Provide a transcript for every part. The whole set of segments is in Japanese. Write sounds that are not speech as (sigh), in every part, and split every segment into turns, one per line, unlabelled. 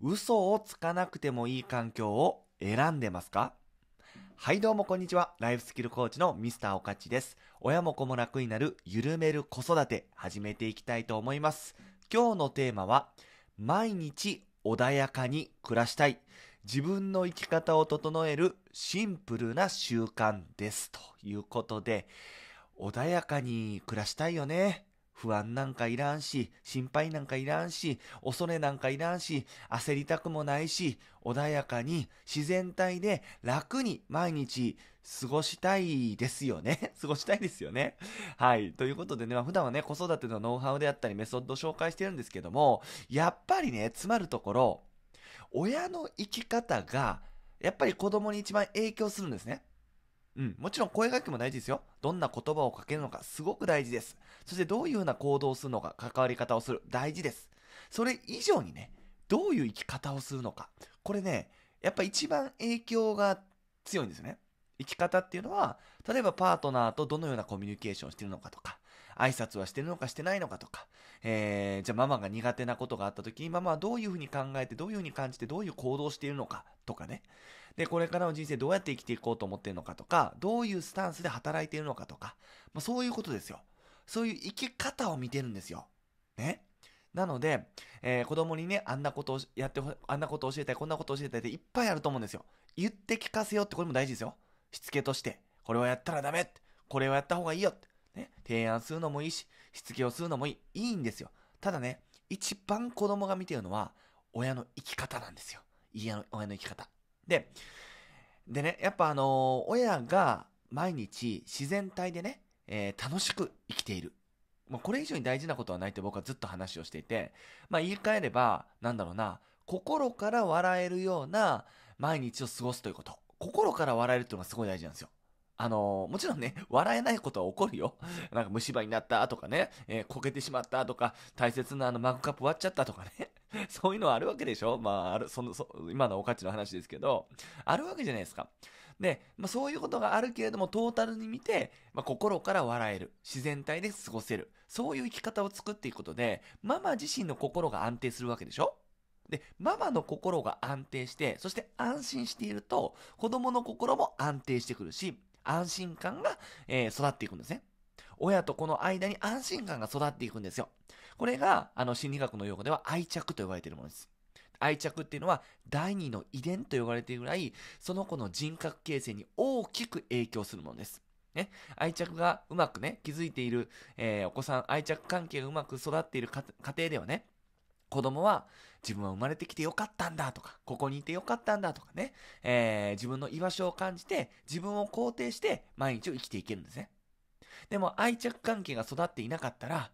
嘘をつかなくてもいい環境を選んでますかはいどうもこんにちは。ライフスキルコーチのミスターおかちです。親も子も楽になる緩める子育て始めていきたいと思います。今日のテーマは毎日穏やかに暮らしたい。自分の生き方を整えるシンプルな習慣です。ということで、穏やかに暮らしたいよね。不安なんかいらんし、心配なんかいらんし、恐れなんかいらんし、焦りたくもないし、穏やかに自然体で楽に毎日過ごしたいですよね。(laughs) 過ごしたいですよね。はい。ということでね、まあ、普段はね、子育てのノウハウであったりメソッドを紹介してるんですけども、やっぱりね、詰まるところ、親の生き方が、やっぱり子供に一番影響するんですね。うん、もちろん声掛けも大事ですよ。どんな言葉をかけるのかすごく大事です。そしてどういうふうな行動をするのか、関わり方をする、大事です。それ以上にね、どういう生き方をするのか。これね、やっぱ一番影響が強いんですよね。生き方っていうのは、例えばパートナーとどのようなコミュニケーションをしてるのかとか、挨拶はしてるのかしてないのかとか、えー、じゃあママが苦手なことがあった時にママはどういうふうに考えて、どういうふうに感じて、どういう行動をしているのかとかね。で、これからの人生どうやって生きていこうと思ってるのかとか、どういうスタンスで働いているのかとか、まあ、そういうことですよ。そういう生き方を見てるんですよ。ね。なので、えー、子供にね、あんなことをやってあんなことを教えたい、こんなことを教えたいっていっぱいあると思うんですよ。言って聞かせようってこれも大事ですよ。しつけとして、これはやったらダメこれはやった方がいいよって、ね、提案するのもいいし、しつけをするのもいい、いいんですよ。ただね、一番子供が見てるのは、親の生き方なんですよ。家の、親の生き方。で、でね、やっぱあのー、親が毎日自然体でね、えー、楽しく生きている。もうこれ以上に大事なことはないって僕はずっと話をしていて、まあ言い換えれば、なんだろうな、心から笑えるような毎日を過ごすということ。心から笑えるっていうのがすごい大事なんですよ。あのー、もちろんね、笑えないことは起こるよ。なんか虫歯になったとかね、えー、こけてしまったとか、大切なあのマグカップ割っちゃったとかね。(laughs) そういうのはあるわけでしょまあ、ある、その、そ今のおかちの話ですけど、あるわけじゃないですか。で、まあ、そういうことがあるけれども、トータルに見て、まあ、心から笑える。自然体で過ごせる。そういう生き方を作っていくことで、ママ自身の心が安定するわけでしょで、ママの心が安定して、そして安心していると、子供の心も安定してくるし、安心感が、えー、育っていくんですね。親と子の間に安心感が育っていくんですよ。これが、あの、心理学の用語では愛着と呼ばれているものです。愛着っていうのは第二の遺伝と呼ばれているぐらい、その子の人格形成に大きく影響するものです。ね、愛着がうまくね、気づいている、えー、お子さん、愛着関係がうまく育っている家庭ではね、子供は自分は生まれてきてよかったんだとか、ここにいてよかったんだとかね、えー、自分の居場所を感じて、自分を肯定して毎日を生きていけるんですね。でも愛着関係が育っていなかったら、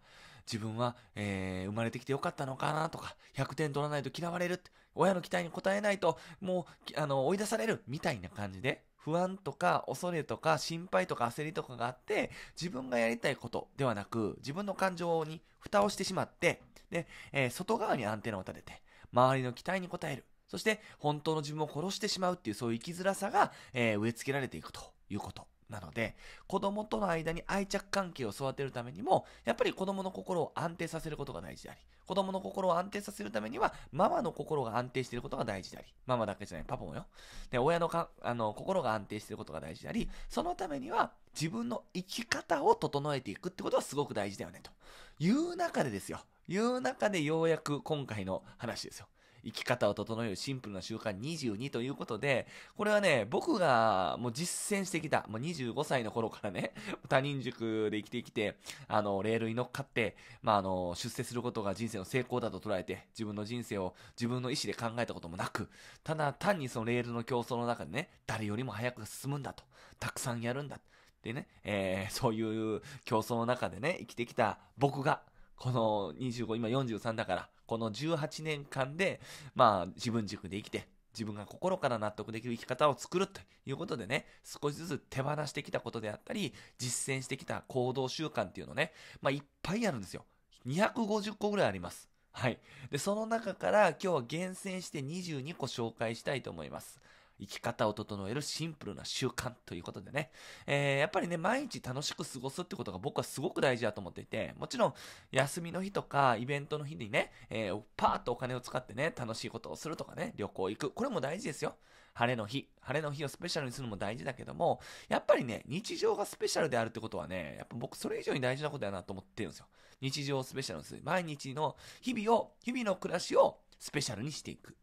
自分は、えー、生まれてきてよかったのかなとか、100点取らないと嫌われる、親の期待に応えないと、もう、あの、追い出される、みたいな感じで、不安とか恐れとか心配とか焦りとかがあって、自分がやりたいことではなく、自分の感情に蓋をしてしまって、で、えー、外側にアンテナを立てて、周りの期待に応える。そして、本当の自分を殺してしまうっていう、そういう生きづらさが、えー、植え付けられていくということ。なので、子供との間に愛着関係を育てるためにも、やっぱり子供の心を安定させることが大事であり、子供の心を安定させるためには、ママの心が安定していることが大事であり、ママだけじゃない、パパもよ。で、親のか、あの、心が安定していることが大事であり、そのためには、自分の生き方を整えていくってことはすごく大事だよね、という中でですよ。いう中でようやく今回の話ですよ。生き方を整えるシンプルな習慣22ということで、これはね、僕がもう実践してきた、もう25歳の頃からね、(laughs) 他人塾で生きてきて、あの、レールに乗っかって、まあ、あの、出世することが人生の成功だと捉えて、自分の人生を自分の意思で考えたこともなく、ただ単にそのレールの競争の中でね、誰よりも早く進むんだと、たくさんやるんだ。でね、えー、そういう競争の中でね、生きてきた僕が、この25、今43だから、この18年間で、まあ、自分軸で生きて、自分が心から納得できる生き方を作るということでね、少しずつ手放してきたことであったり、実践してきた行動習慣っていうのね、まあいっぱいあるんですよ。250個ぐらいあります。はい。で、その中から今日は厳選して22個紹介したいと思います。生き方を整えるシンプルな習慣ということでね、えー、やっぱりね、毎日楽しく過ごすってことが僕はすごく大事だと思っていて、もちろん、休みの日とか、イベントの日にね、えー、パーッとお金を使ってね、楽しいことをするとかね、旅行行く。これも大事ですよ。晴れの日。晴れの日をスペシャルにするのも大事だけども、やっぱりね、日常がスペシャルであるってことはね、やっぱ僕それ以上に大事なことだなと思ってるんですよ。日常スペシャルにする。毎日の日々を、日々の暮らしをスペシャルにしていく。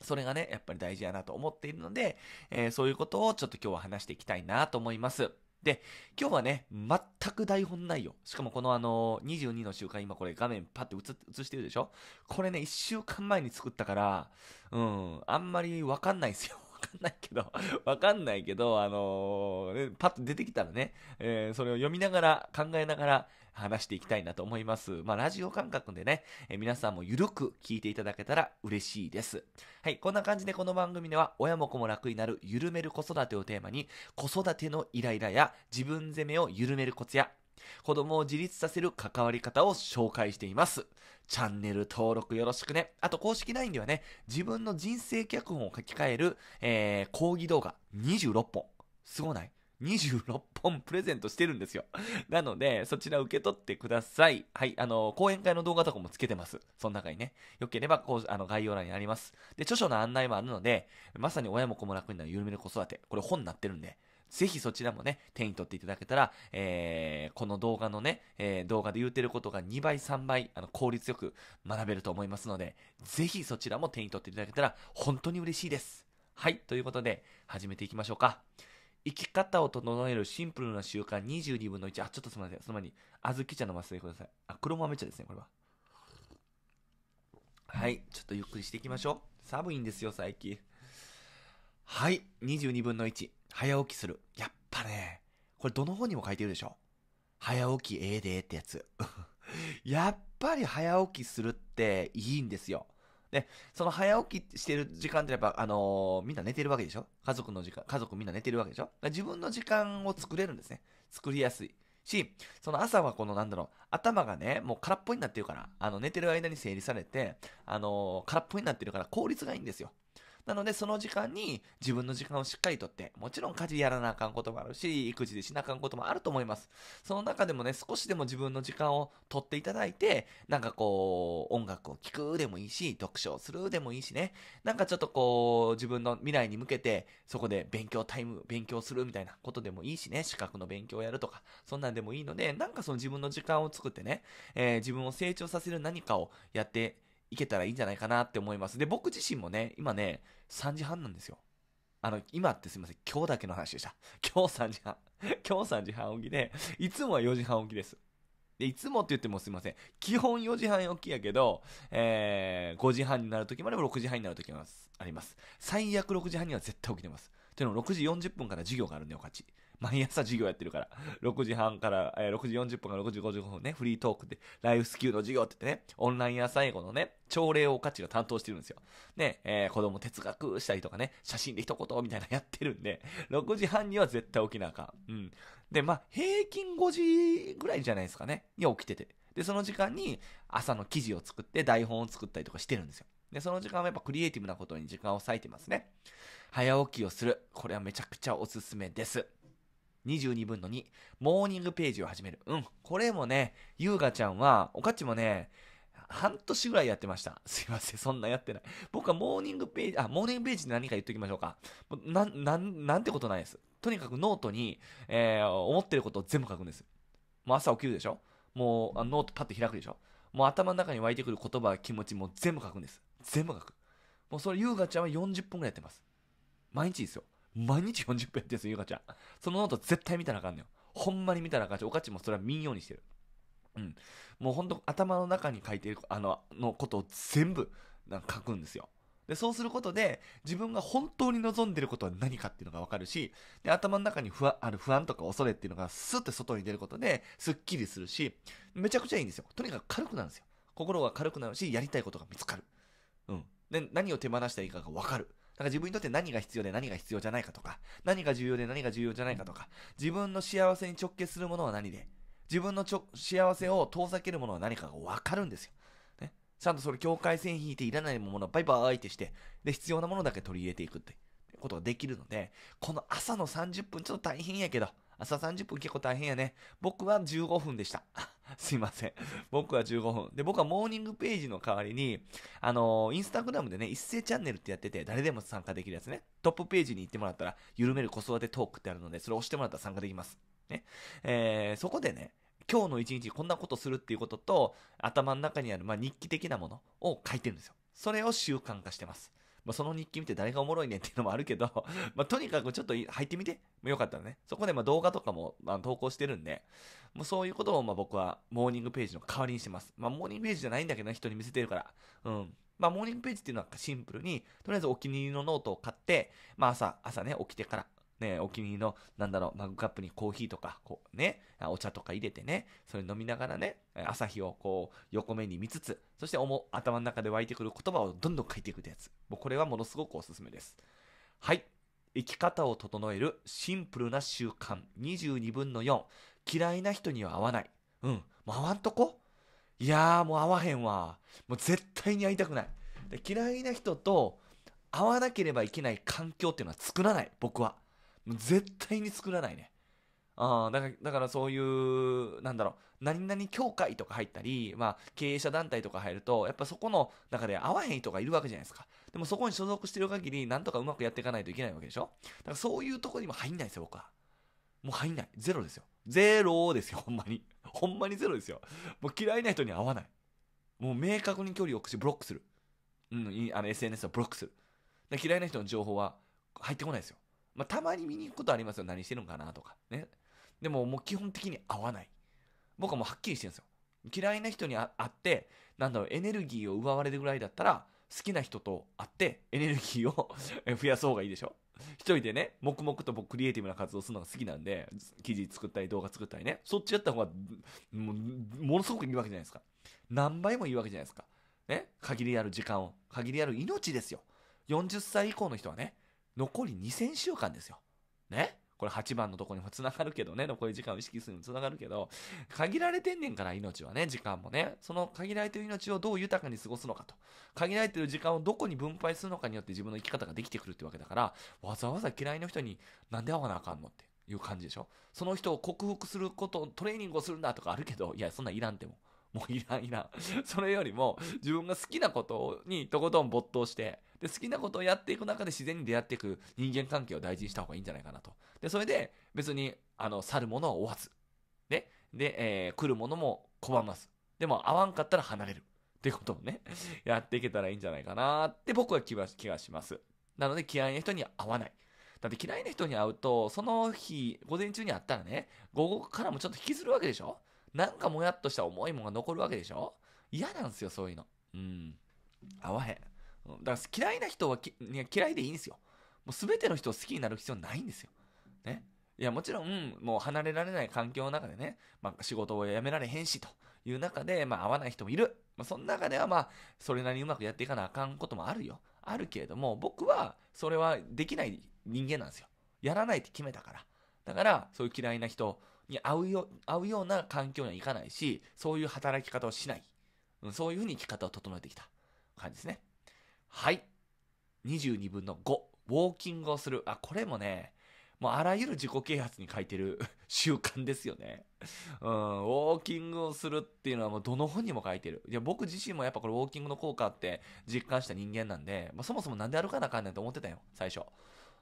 それがね、やっぱり大事やなと思っているので、えー、そういうことをちょっと今日は話していきたいなと思います。で、今日はね、全く台本ないよ。しかもこのあの22の週間、今これ画面パッて映してるでしょこれね、1週間前に作ったから、うん、あんまりわかんないですよ。(laughs) わかんないけど、わかんないけど、あのー、パッと出てきたらね、えー、それを読みながら、考えながら、話していきたいなと思います。まあ、ラジオ感覚でね、え皆さんもゆるく聞いていただけたら嬉しいです。はい、こんな感じでこの番組では、親も子も楽になる緩める子育てをテーマに、子育てのイライラや自分責めを緩めるコツや、子供を自立させる関わり方を紹介しています。チャンネル登録よろしくね。あと公式 LINE ではね、自分の人生脚本を書き換える、えー、講義動画26本。すごない26本プレゼントしてるんですよ。(laughs) なので、そちら受け取ってください。はい、あの、講演会の動画とかもつけてます。その中にね。よければ、こう、あの、概要欄にあります。で、著書の案内もあるので、まさに親も子も楽になる緩める子育て。これ本になってるんで、ぜひそちらもね、手に取っていただけたら、えー、この動画のね、えー、動画で言うてることが2倍、3倍、あの、効率よく学べると思いますので、ぜひそちらも手に取っていただけたら、本当に嬉しいです。はい、ということで、始めていきましょうか。生き方を整えるシンプルな習慣22分の1。あ、ちょっとすみません。その前に、あずき茶飲ませてください。あ、黒豆茶ですね、これは。はい。ちょっとゆっくりしていきましょう。寒いんですよ、最近。はい。22分の1。早起きする。やっぱね、これどの本にも書いてるでしょ。早起きええでってやつ。(laughs) やっぱり早起きするっていいんですよ。で、その早起きしてる時間ってやっぱ、あのー、みんな寝てるわけでしょ家族の時間、家族みんな寝てるわけでしょ自分の時間を作れるんですね。作りやすい。し、その朝はこのなんだろう、頭がね、もう空っぽになってるから、あの、寝てる間に整理されて、あのー、空っぽになってるから効率がいいんですよ。なので、その時間に自分の時間をしっかりとって、もちろん家事やらなあかんこともあるし、育児でしなあかんこともあると思います。その中でもね、少しでも自分の時間をとっていただいて、なんかこう、音楽を聴くでもいいし、読書をするでもいいしね、なんかちょっとこう、自分の未来に向けて、そこで勉強タイム、勉強するみたいなことでもいいしね、資格の勉強をやるとか、そんなんでもいいので、なんかその自分の時間を作ってね、えー、自分を成長させる何かをやっていけたらいいんじゃないかなって思います。で、僕自身もね、今ね、3時半なんですよ。あの、今ってすいません、今日だけの話でした。(laughs) 今日3時半。(laughs) 今日3時半起きで、いつもは4時半起きです。で、いつもって言ってもすいません。基本4時半起きやけど、えー、5時半になる時もでも6時半になる時もあります。最悪6時半には絶対起きてます。というのも6時40分から授業があるんで、お勝ち。(laughs) 毎朝授業やってるから、6時半から、えー、6時40分から6時55分ね、フリートークで、ライフスキルの授業って言ってね、オンラインや最後のね、朝礼を価値が担当してるんですよ。ね、えー、子供哲学したりとかね、写真で一言みたいなやってるんで、6時半には絶対起きなあかん。うん。で、まあ、平均5時ぐらいじゃないですかね、に起きてて。で、その時間に朝の記事を作って台本を作ったりとかしてるんですよ。で、その時間はやっぱクリエイティブなことに時間を割いてますね。早起きをする。これはめちゃくちゃおすすめです。22分の2、モーニングページを始める。うん。これもね、優雅ちゃんは、おかっちもね、半年ぐらいやってました。(laughs) すいません、そんなやってない。僕はモーニングページ、あ、モーニングページで何か言っときましょうか。な、なん、なんてことないです。とにかくノートに、えー、思ってることを全部書くんです。もう朝起きるでしょもうあノートパッと開くでしょもう頭の中に湧いてくる言葉、気持ちも全部書くんです。全部書く。もうそれ、優雅ちゃんは40分ぐらいやってます。毎日ですよ。毎日40分やってるんですよ、ゆかちゃん。そのノート絶対見たらあかんのよ。ほんまに見たらあかんし、おかちもそれは見んようにしてる。うん。もうほんと頭の中に書いてる、あの、のことを全部、なんか書くんですよ。で、そうすることで、自分が本当に望んでることは何かっていうのがわかるし、で、頭の中に不安、ある不安とか恐れっていうのがスッて外に出ることで、スッキリするし、めちゃくちゃいいんですよ。とにかく軽くなるんですよ。心が軽くなるし、やりたいことが見つかる。うん。で、何を手放したらいいかがわかる。から自分にとって何が必要で何が必要じゃないかとか、何が重要で何が重要じゃないかとか、自分の幸せに直結するものは何で、自分の幸せを遠ざけるものは何かがわかるんですよ。ね。ちゃんとそれ境界線引いていらないものをバイバーイってして、で、必要なものだけ取り入れていくってことができるので、この朝の30分ちょっと大変やけど、朝30分結構大変やね。僕は15分でした。(laughs) すいません。僕は15分。で、僕はモーニングページの代わりに、あのー、インスタグラムでね、一斉チャンネルってやってて、誰でも参加できるやつね。トップページに行ってもらったら、緩める子育てトークってあるので、それを押してもらったら参加できます。ね。えー、そこでね、今日の一日こんなことするっていうことと、頭の中にある、まあ、日記的なものを書いてるんですよ。それを習慣化してます。まあ、その日記見て誰がおもろいねんっていうのもあるけど (laughs) まあ、とにかくちょっと入ってみてもよかったらね。そこでまあ動画とかもまあ投稿してるんで、もうそういうことをまあ僕はモーニングページの代わりにしてます。まあ、モーニングページじゃないんだけどね、人に見せてるから。うん。まあ、モーニングページっていうのはシンプルに、とりあえずお気に入りのノートを買って、まあ、朝、朝ね、起きてからね、お気に入りの、なんだろう、マグカップにコーヒーとか、こうね、お茶とか入れてね、それ飲みながらね、朝日をこう、横目に見つつ、そして思、頭の中で湧いてくる言葉をどんどん書いていくってやつ。もうこれはものすごくおすすめです。はい。生き方を整えるシンプルな習慣。22分の4。嫌いな人には合わない。うん。もう合わんとこいやーもう合わへんわ。もう絶対に会いたくない。で嫌いな人と会わなければいけない環境っていうのは作らない。僕は。絶対に作らないね。あだからだからそういう、なんだろう、何々協会とか入ったり、まあ、経営者団体とか入ると、やっぱそこの中で合わへん人がいるわけじゃないですか。でもそこに所属してる限り、なんとかうまくやっていかないといけないわけでしょだからそういうとこにも入んないですよ、僕は。もう入んない。ゼロですよ。ゼロですよ、ほんまに。ほんまにゼロですよ。もう嫌いな人に合わない。もう明確に距離を置くし、ブロックする。うん、あの SNS はブロックする。嫌いな人の情報は入ってこないですよ。まあ、たまに見に行くことありますよ。何してるんかなとか。ね。でも、もう基本的に合わない。僕はもうはっきりしてるんですよ。嫌いな人に会って、なんだろう、エネルギーを奪われるぐらいだったら、好きな人と会ってエネルギーを (laughs) 増やす方がいいでしょ一人でね、黙々と僕クリエイティブな活動するのが好きなんで、記事作ったり動画作ったりね、そっちやった方がも、ものすごくいいわけじゃないですか。何倍もいいわけじゃないですか。ね、限りある時間を、限りある命ですよ。40歳以降の人はね、残り2000週間ですよ。ねこれ8番のとこにも繋がるけどね、残り時間を意識するにも繋がるけど、限られてんねんから命はね、時間もね。その限られてる命をどう豊かに過ごすのかと。限られてる時間をどこに分配するのかによって自分の生き方ができてくるってわけだから、わざわざ嫌いな人になんで会わなあかんのっていう感じでしょ。その人を克服すること、トレーニングをするんだとかあるけど、いや、そんなんいらんっても。もういらんいらん。(laughs) それよりも、自分が好きなことにとことん没頭して、で、好きなことをやっていく中で自然に出会っていく人間関係を大事にした方がいいんじゃないかなと。で、それで、別に、あの、去るものは追わず。ね。で、えー、来るものも拒ます。でも、会わんかったら離れる。ってことをね、(laughs) やっていけたらいいんじゃないかなって僕は気がします。なので、嫌いな人に会わない。だって嫌いな人に会うと、その日、午前中に会ったらね、午後からもちょっと引きずるわけでしょなんかもやっとした重いもんが残るわけでしょ嫌なんですよ、そういうの。うん。合わへん。だから嫌いな人は嫌いでいいんですよ。もう全ての人を好きになる必要ないんですよ。ね。いや、もちろん、もう離れられない環境の中でね、まあ、仕事を辞められへんしという中で、まあ、合わない人もいる。まあ、その中では、まあ、それなりにうまくやっていかなあかんこともあるよ。あるけれども、僕は、それはできない人間なんですよ。やらないって決めたから。だから、そういう嫌いな人に合うよ合うような環境にはいかないし、そういう働き方をしない。うん、そういうふうに生き方を整えてきた感じですね。はい。22分の5、ウォーキングをする。あ、これもね、もうあらゆる自己啓発に書いてる (laughs) 習慣ですよね。うん、ウォーキングをするっていうのはもうどの本にも書いてる。いや、僕自身もやっぱこれウォーキングの効果って実感した人間なんで、まあ、そもそもなんで歩かなあかんねんと思ってたよ、最初。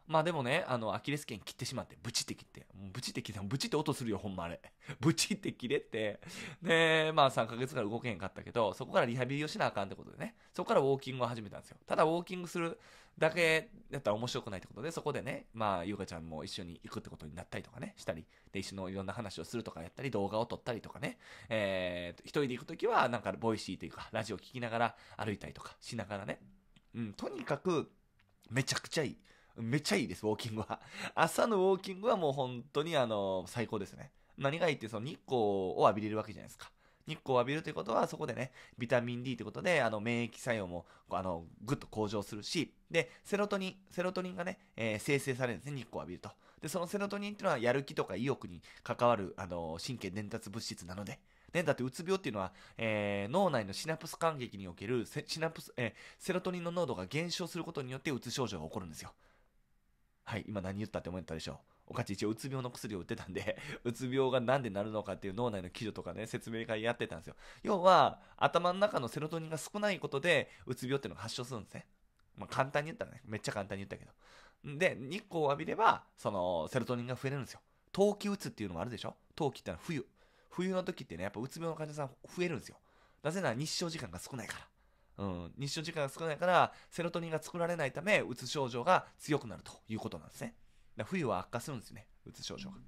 まあでもね、あの、アキレス腱切ってしまって、ブチって切って、ブチって切って、ブチって音するよ、ほんまあれ。(laughs) ブチって切れて、で、まあ3ヶ月から動けへんかったけど、そこからリハビリをしなあかんってことでね、そこからウォーキングを始めたんですよ。ただウォーキングするだけだったら面白くないってことで、そこでね、まあ、ゆうかちゃんも一緒に行くってことになったりとかね、したり、で、一緒のいろんな話をするとかやったり、動画を撮ったりとかね、えー、一人で行くときは、なんか、ボイシーというか、ラジオ聴きながら歩いたりとかしながらね、うん、とにかく、めちゃくちゃいい。めっちゃいいです、ウォーキングは。(laughs) 朝のウォーキングはもう本当にあの、最高ですね。何がいいってその日光を浴びれるわけじゃないですか。日光を浴びるということは、そこでね、ビタミン D ということで、あの、免疫作用も、あの、ぐっと向上するし、で、セロトニン、セロトニンがね、えー、生成されるんですね、日光を浴びると。で、そのセロトニンっていうのは、やる気とか意欲に関わる、あの、神経伝達物質なので、ね、だってうつ病っていうのは、えー、脳内のシナプス感激におけるセシナプス、えー、セロトニンの濃度が減少することによってうつ症状が起こるんですよ。はい、今何言ったって思ったでしょう。おかち一応うつ病の薬を売ってたんで、(laughs) うつ病が何でなるのかっていう脳内の記事とかね、説明会やってたんですよ。要は、頭の中のセロトニンが少ないことで、うつ病っていうのが発症するんですね。まあ、簡単に言ったらね、めっちゃ簡単に言ったけど。で、日光を浴びれば、その、セロトニンが増えるんですよ。冬季うつっていうのもあるでしょ冬季ってのは冬。冬の時ってね、やっぱうつ病の患者さん増えるんですよ。なぜなら日照時間が少ないから。うん、日照時間が少ないからセロトニンが作られないためうつ症状が強くなるということなんですね冬は悪化するんですねうつ症状が、うん、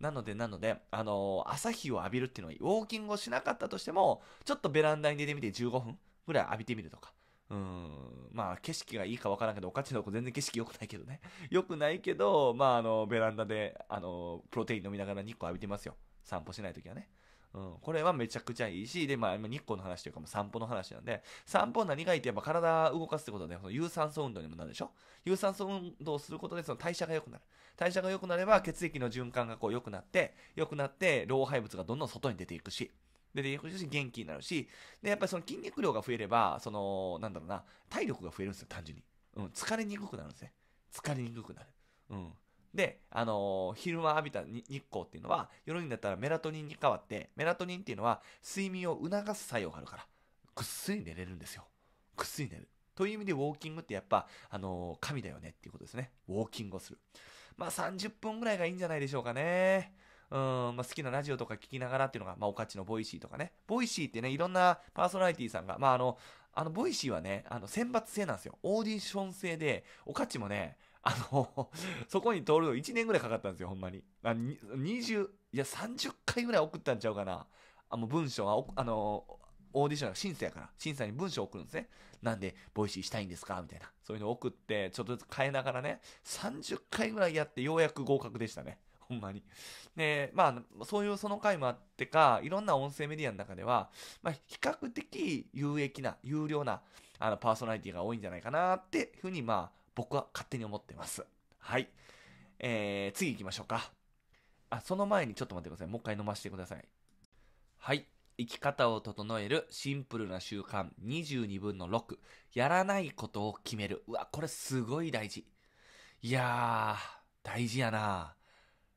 なのでなので、あのー、朝日を浴びるっていうのはウォーキングをしなかったとしてもちょっとベランダに出てみて15分ぐらい浴びてみるとかうんまあ景色がいいかわからんけどおかちの子全然景色良くないけどね (laughs) 良くないけどまああのベランダであのプロテイン飲みながら日光浴びてますよ散歩しない時はねうん、これはめちゃくちゃいいし、で、まあ、今日光の話というか、も散歩の話なんで、散歩何がいいってやっぱ体動かすってことはね、その有酸素運動にもなるでしょ有酸素運動をすることでその代謝が良くなる。代謝が良くなれば血液の循環がこう良くなって、良くなって、老廃物がどんどん外に出ていくし、出ていくし、元気になるし、で、やっぱりその筋肉量が増えれば、その、なんだろうな、体力が増えるんですよ、単純に。うん、疲れにくくなるんですね。疲れにくくなる。うん。で、あのー、昼間浴びた日光っていうのは、夜になったらメラトニンに変わって、メラトニンっていうのは、睡眠を促す作用があるから、ぐっすり寝れるんですよ。ぐっすり寝る。という意味でウォーキングってやっぱ、あのー、神だよねっていうことですね。ウォーキングをする。まあ、30分ぐらいがいいんじゃないでしょうかね。うん、まあ、好きなラジオとか聞きながらっていうのが、まあ、おかちのボイシーとかね。ボイシーってね、いろんなパーソナリティさんが、まあ、あの、あの、ボイシーはね、あの、選抜制なんですよ。オーディション制で、おかちもね、あの、(laughs) そこに通るの1年ぐらいかかったんですよ、ほんまに。あ20、いや、30回ぐらい送ったんちゃうかな。あの文章が、あの、オーディションが審査やから、審査に文章を送るんですね。なんで、ボイシーしたいんですかみたいな。そういうのを送って、ちょっとずつ変えながらね、30回ぐらいやってようやく合格でしたね。ほんまに。で、まあ、そういうその回もあってか、いろんな音声メディアの中では、まあ、比較的有益な、有料な、あの、パーソナリティが多いんじゃないかなっていうふうに、まあ、僕は勝手に思ってます。はい。えー、次行きましょうか。あ、その前にちょっと待ってください。もう一回飲ませてください。はい。生き方を整えるシンプルな習慣22分の6。やらないことを決める。うわ、これすごい大事。いやー、大事やな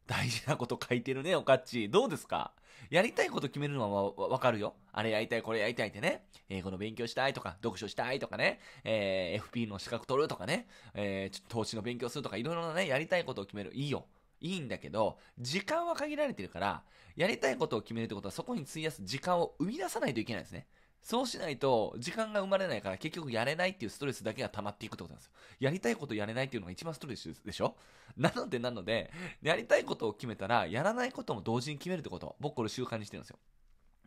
大事なこと書いてるね、おかっち。どうですかやりたいこと決めるのはわかるよ。あれやりたい、これやりたいってね。英語の勉強したいとか、読書したいとかね。えー、FP の資格取るとかね。えー、投資の勉強するとか、いろいろなね、やりたいことを決める。いいよ。いいんだけど、時間は限られてるから、やりたいことを決めるってことは、そこに費やす時間を生み出さないといけないですね。そうしないと、時間が生まれないから、結局やれないっていうストレスだけが溜まっていくってことなんですよ。やりたいことやれないっていうのが一番ストレスでしょ (laughs) なので、なので、やりたいことを決めたら、やらないことも同時に決めるってこと。僕これ習慣にしてるんですよ。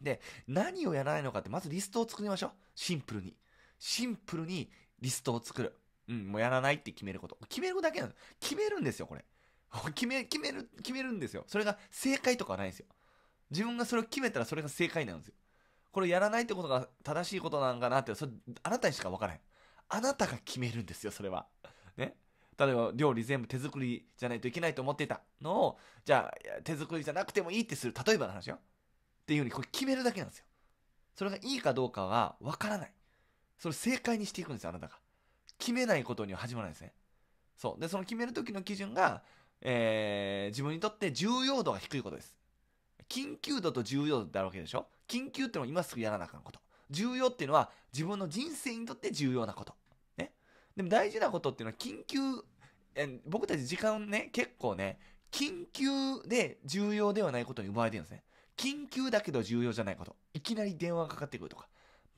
で、何をやらないのかって、まずリストを作りましょう。シンプルに。シンプルにリストを作る。うん、もうやらないって決めること。決めるだけなんです。決めるんですよ、これ。(laughs) 決め、決める、決めるんですよ。それが正解とかはないんですよ。自分がそれを決めたらそれが正解なんですよ。これやらないってことが正しいことなんかなって、それ、あなたにしか分からへん。あなたが決めるんですよ、それは。ね。例えば、料理全部手作りじゃないといけないと思ってたのを、じゃあ、手作りじゃなくてもいいってする。例えばの話よ。っていうふうに、これ決めるだけなんですよ。それがいいかどうかは分からない。それ正解にしていくんですよ、あなたが。決めないことには始まらないですね。そう。で、その決める時の基準が、えー、自分にとって重要度が低いことです。緊急度と重要度ってあるわけでしょ緊急ってのは今すぐやらなあかんこと。重要っていうのは自分の人生にとって重要なこと。ね。でも大事なことっていうのは緊急、え僕たち時間ね、結構ね、緊急で重要ではないことに奪われてるんですね。緊急だけど重要じゃないこと。いきなり電話がかかってくるとか。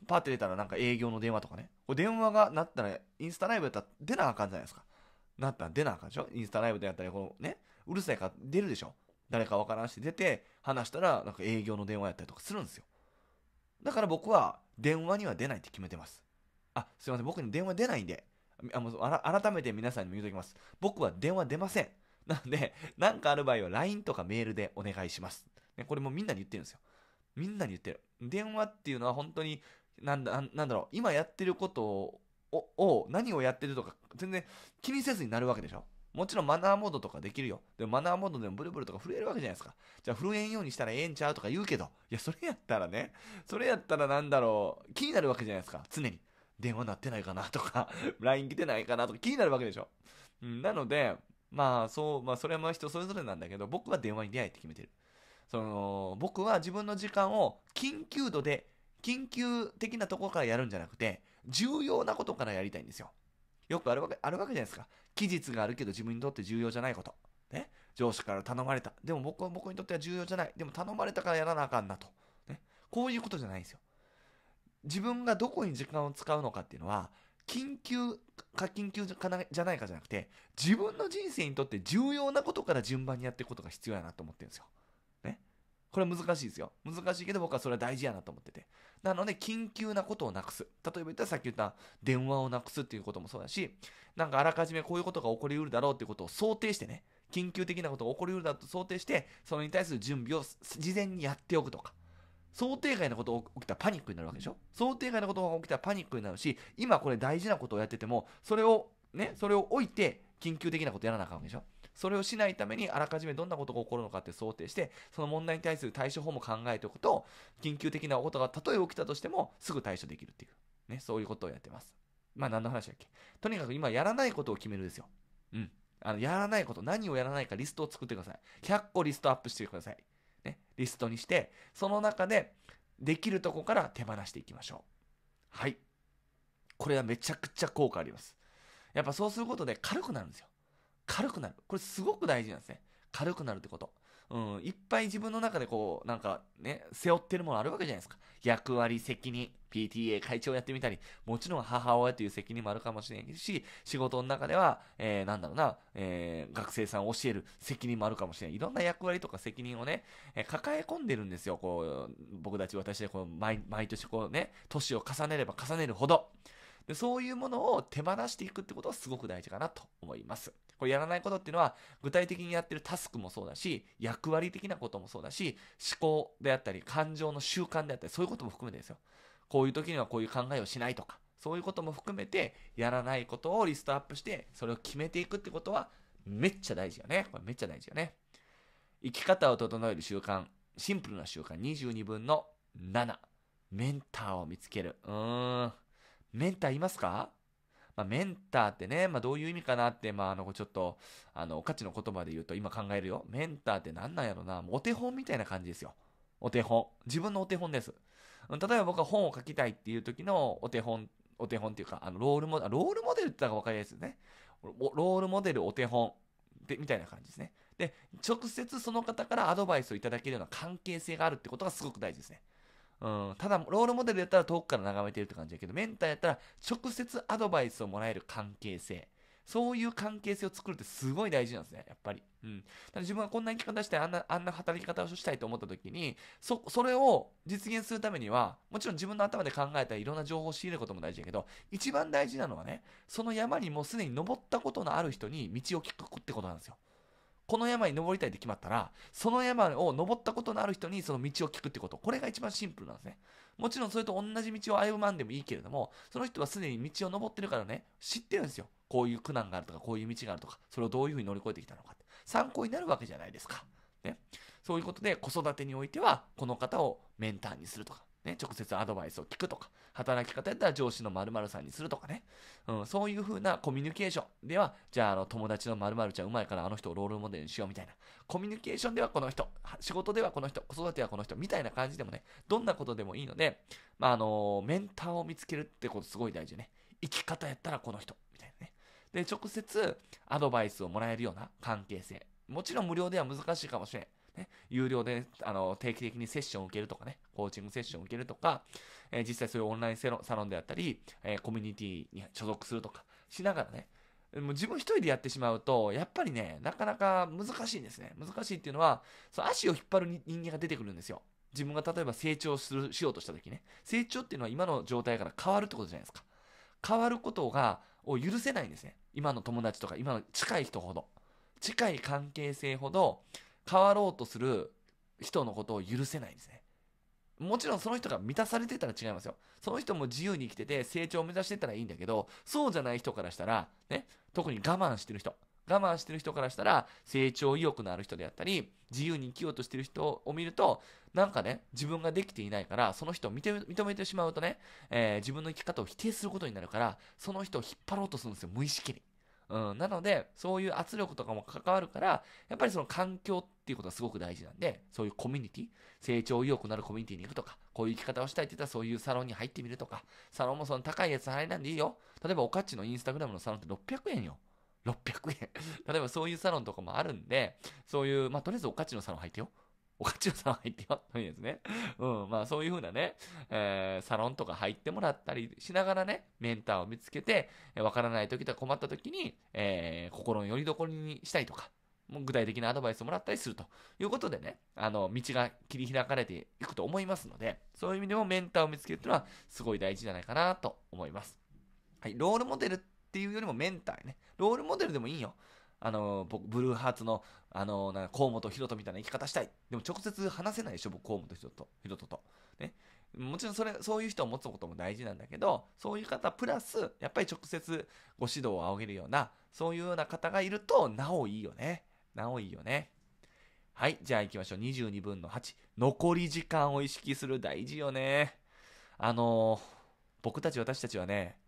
パーって出たらなんか営業の電話とかね。これ電話がなったら、インスタライブやったら出なあかんじゃないですか。なったら出なあかんでしょインスタライブでやったら、このね、うるさいから出るでしょ誰かわからんし出て、話したらなんか営業の電話やったりとかするんですよだから僕は電話には出ないって決めてますあすいません僕に電話出ないんであもう改めて皆さんにも言うときます僕は電話出ませんなんで何かある場合は LINE とかメールでお願いします、ね、これもみんなに言ってるんですよみんなに言ってる電話っていうのは本当になんだなんだろう今やってることをを何をやってるとか全然気にせずになるわけでしょもちろんマナーモードとかできるよ。でもマナーモードでもブルブルとか震えるわけじゃないですか。じゃあ震えんようにしたらええんちゃうとか言うけど、いや、それやったらね、それやったらなんだろう、気になるわけじゃないですか。常に。電話鳴ってないかなとか、LINE (laughs) 来てないかなとか気になるわけでしょ。うん、なので、まあそう、まあそれは人それぞれなんだけど、僕は電話に出会いって決めてる。その、僕は自分の時間を緊急度で、緊急的なとこからやるんじゃなくて、重要なことからやりたいんですよ。よくあるわけあるわけじゃないですか。期日があるけど自分にとって重要じゃないこと。ね、上司から頼まれた。でも僕は僕にとっては重要じゃない。でも頼まれたからやらなあかんなと。ね、こういうことじゃないんですよ。自分がどこに時間を使うのかっていうのは、緊急か緊急じゃないかじゃなくて、自分の人生にとって重要なことから順番にやっていくことが必要やなと思ってるんですよ。ね。これは難しいですよ。難しいけど僕はそれは大事やなと思ってて。なので、緊急なことをなくす。例えば言ったらさっき言った電話をなくすっていうこともそうだし、なんかあらかじめこういうことが起こりうるだろうっていうことを想定してね、緊急的なことが起こりうるだと想定して、それに対する準備を事前にやっておくとか。想定外のことが起きたらパニックになるわけでしょ想定外のことが起きたらパニックになるし、今これ大事なことをやってても、それを、ね、それを置いて緊急的なことやらなあかんわけでしょそれをしないためにあらかじめどんなことが起こるのかって想定して、その問題に対する対処法も考えておくと、緊急的なことがたとえ起きたとしても、すぐ対処できるっていう、ね、そういうことをやってます。まあ何の話だっけ。とにかく今やらないことを決めるですよ。うん。あの、やらないこと、何をやらないかリストを作ってください。100個リストアップしてください。ね、リストにして、その中でできるとこから手放していきましょう。はい。これはめちゃくちゃ効果あります。やっぱそうすることで軽くなるんですよ。軽くなる。これすごく大事なんですね。軽くなるってこと。うん、いっぱい自分の中でこう、なんかね、背負ってるものあるわけじゃないですか。役割、責任、PTA 会長やってみたり、もちろん母親という責任もあるかもしれんし、仕事の中では、えー、なんだろうな、えー、学生さんを教える責任もあるかもしれない。いろんな役割とか責任をね、えー、抱え込んでるんですよ。こう、僕たち、私でこう毎、毎年こうね、年を重ねれば重ねるほど。でそういうものを手放していくってことはすごく大事かなと思います。これやらないことっていうのは、具体的にやってるタスクもそうだし、役割的なこともそうだし、思考であったり、感情の習慣であったり、そういうことも含めてですよ。こういう時にはこういう考えをしないとか、そういうことも含めて、やらないことをリストアップして、それを決めていくってことは、めっちゃ大事よね。これめっちゃ大事よね。生き方を整える習慣、シンプルな習慣22分の7。メンターを見つける。うーん。メンターいますかまあ、メンターってね、まあ、どういう意味かなって、まあ、あの、ちょっと、あの、価値の言葉で言うと今考えるよ。メンターって何なんやろな。お手本みたいな感じですよ。お手本。自分のお手本です。例えば僕は本を書きたいっていう時のお手本、お手本っていうか、あの、ロールモデル、ロールモデルって言ったら分かりやすいですね。ロールモデルお手本で、みたいな感じですね。で、直接その方からアドバイスをいただけるような関係性があるってことがすごく大事ですね。うん、ただ、ロールモデルやったら遠くから眺めてるって感じだけど、メンターやったら直接アドバイスをもらえる関係性。そういう関係性を作るってすごい大事なんですね、やっぱり。うん。だから自分がこんな生き方したい、あんな、あんな働き方をしたいと思った時に、そ、それを実現するためには、もちろん自分の頭で考えたいろんな情報を仕入れることも大事だけど、一番大事なのはね、その山にもうすでに登ったことのある人に道を聞くってことなんですよ。この山に登りたいって決まったら、その山を登ったことのある人にその道を聞くってこと。これが一番シンプルなんですね。もちろんそれと同じ道を歩まんでもいいけれども、その人はすでに道を登ってるからね、知ってるんですよ。こういう苦難があるとか、こういう道があるとか、それをどういうふうに乗り越えてきたのかって。参考になるわけじゃないですか。ね。そういうことで子育てにおいては、この方をメンターにするとか、ね、直接アドバイスを聞くとか、働き方やったら上司の〇〇さんにするとかね、うん、そういう風なコミュニケーションでは、じゃああの友達の〇〇ちゃんうまいからあの人をロールモデルにしようみたいな、コミュニケーションではこの人、仕事ではこの人、子育てはこの人、みたいな感じでもね、どんなことでもいいので、まあ、あの、メンターを見つけるってことすごい大事ね。生き方やったらこの人、みたいなね。で、直接アドバイスをもらえるような関係性。もちろん無料では難しいかもしれん。ね、有料で、あの、定期的にセッションを受けるとかね、コーチングセッションを受けるとか、えー、実際そういうオンラインサロンであったり、えー、コミュニティに所属するとかしながらね、もう自分一人でやってしまうと、やっぱりね、なかなか難しいんですね。難しいっていうのは、その足を引っ張る人間が出てくるんですよ。自分が例えば成長するしようとした時ね。成長っていうのは今の状態から変わるってことじゃないですか。変わることが、を許せないんですね。今の友達とか、今の近い人ほど。近い関係性ほど、変わろうとする人のことを許せないんですね。もちろんその人が満たされてたら違いますよ。その人も自由に生きてて成長を目指してたらいいんだけど、そうじゃない人からしたら、ね、特に我慢してる人、我慢してる人からしたら、成長意欲のある人であったり、自由に生きようとしてる人を見ると、なんかね、自分ができていないから、その人を認めてしまうとね、えー、自分の生き方を否定することになるから、その人を引っ張ろうとするんですよ、無意識に。うん、なので、そういう圧力とかも関わるから、やっぱりその環境っていうことはすごく大事なんで、そういうコミュニティ、成長意欲のあるコミュニティに行くとか、こういう生き方をしたいって言ったらそういうサロンに入ってみるとか、サロンもその高いやつ払いなんでいいよ。例えば、おかっちのインスタグラムのサロンって600円よ。600円 (laughs) 例えばそういうサロンとかもあるんで、そういう、まあ、とりあえずおかちのサロン入ってよ。おかちのさん入ってはといですね。(laughs) うん、まあそういうふうなね、えー、サロンとか入ってもらったりしながらね、メンターを見つけて、わからない時とか困った時に、えー、心の拠り所にしたいとか、もう具体的なアドバイスをもらったりするということでね、あの、道が切り開かれていくと思いますので、そういう意味でもメンターを見つけるというのはすごい大事じゃないかなと思います。はい、ロールモデルっていうよりもメンターね。ロールモデルでもいいよ。あの、僕、ブルーハーツの、あの、なんか河本ヒ人みたいな生き方したい。でも直接話せないでしょ、僕、河本ヒロト、ヒロとと。ね。もちろんそれ、そういう人を持つことも大事なんだけど、そういう方プラス、やっぱり直接ご指導を仰げるような、そういうような方がいると、なおいいよね。なおいいよね。はい、じゃあ行きましょう。22分の8。残り時間を意識する大事よね。あの僕たち私たちはね、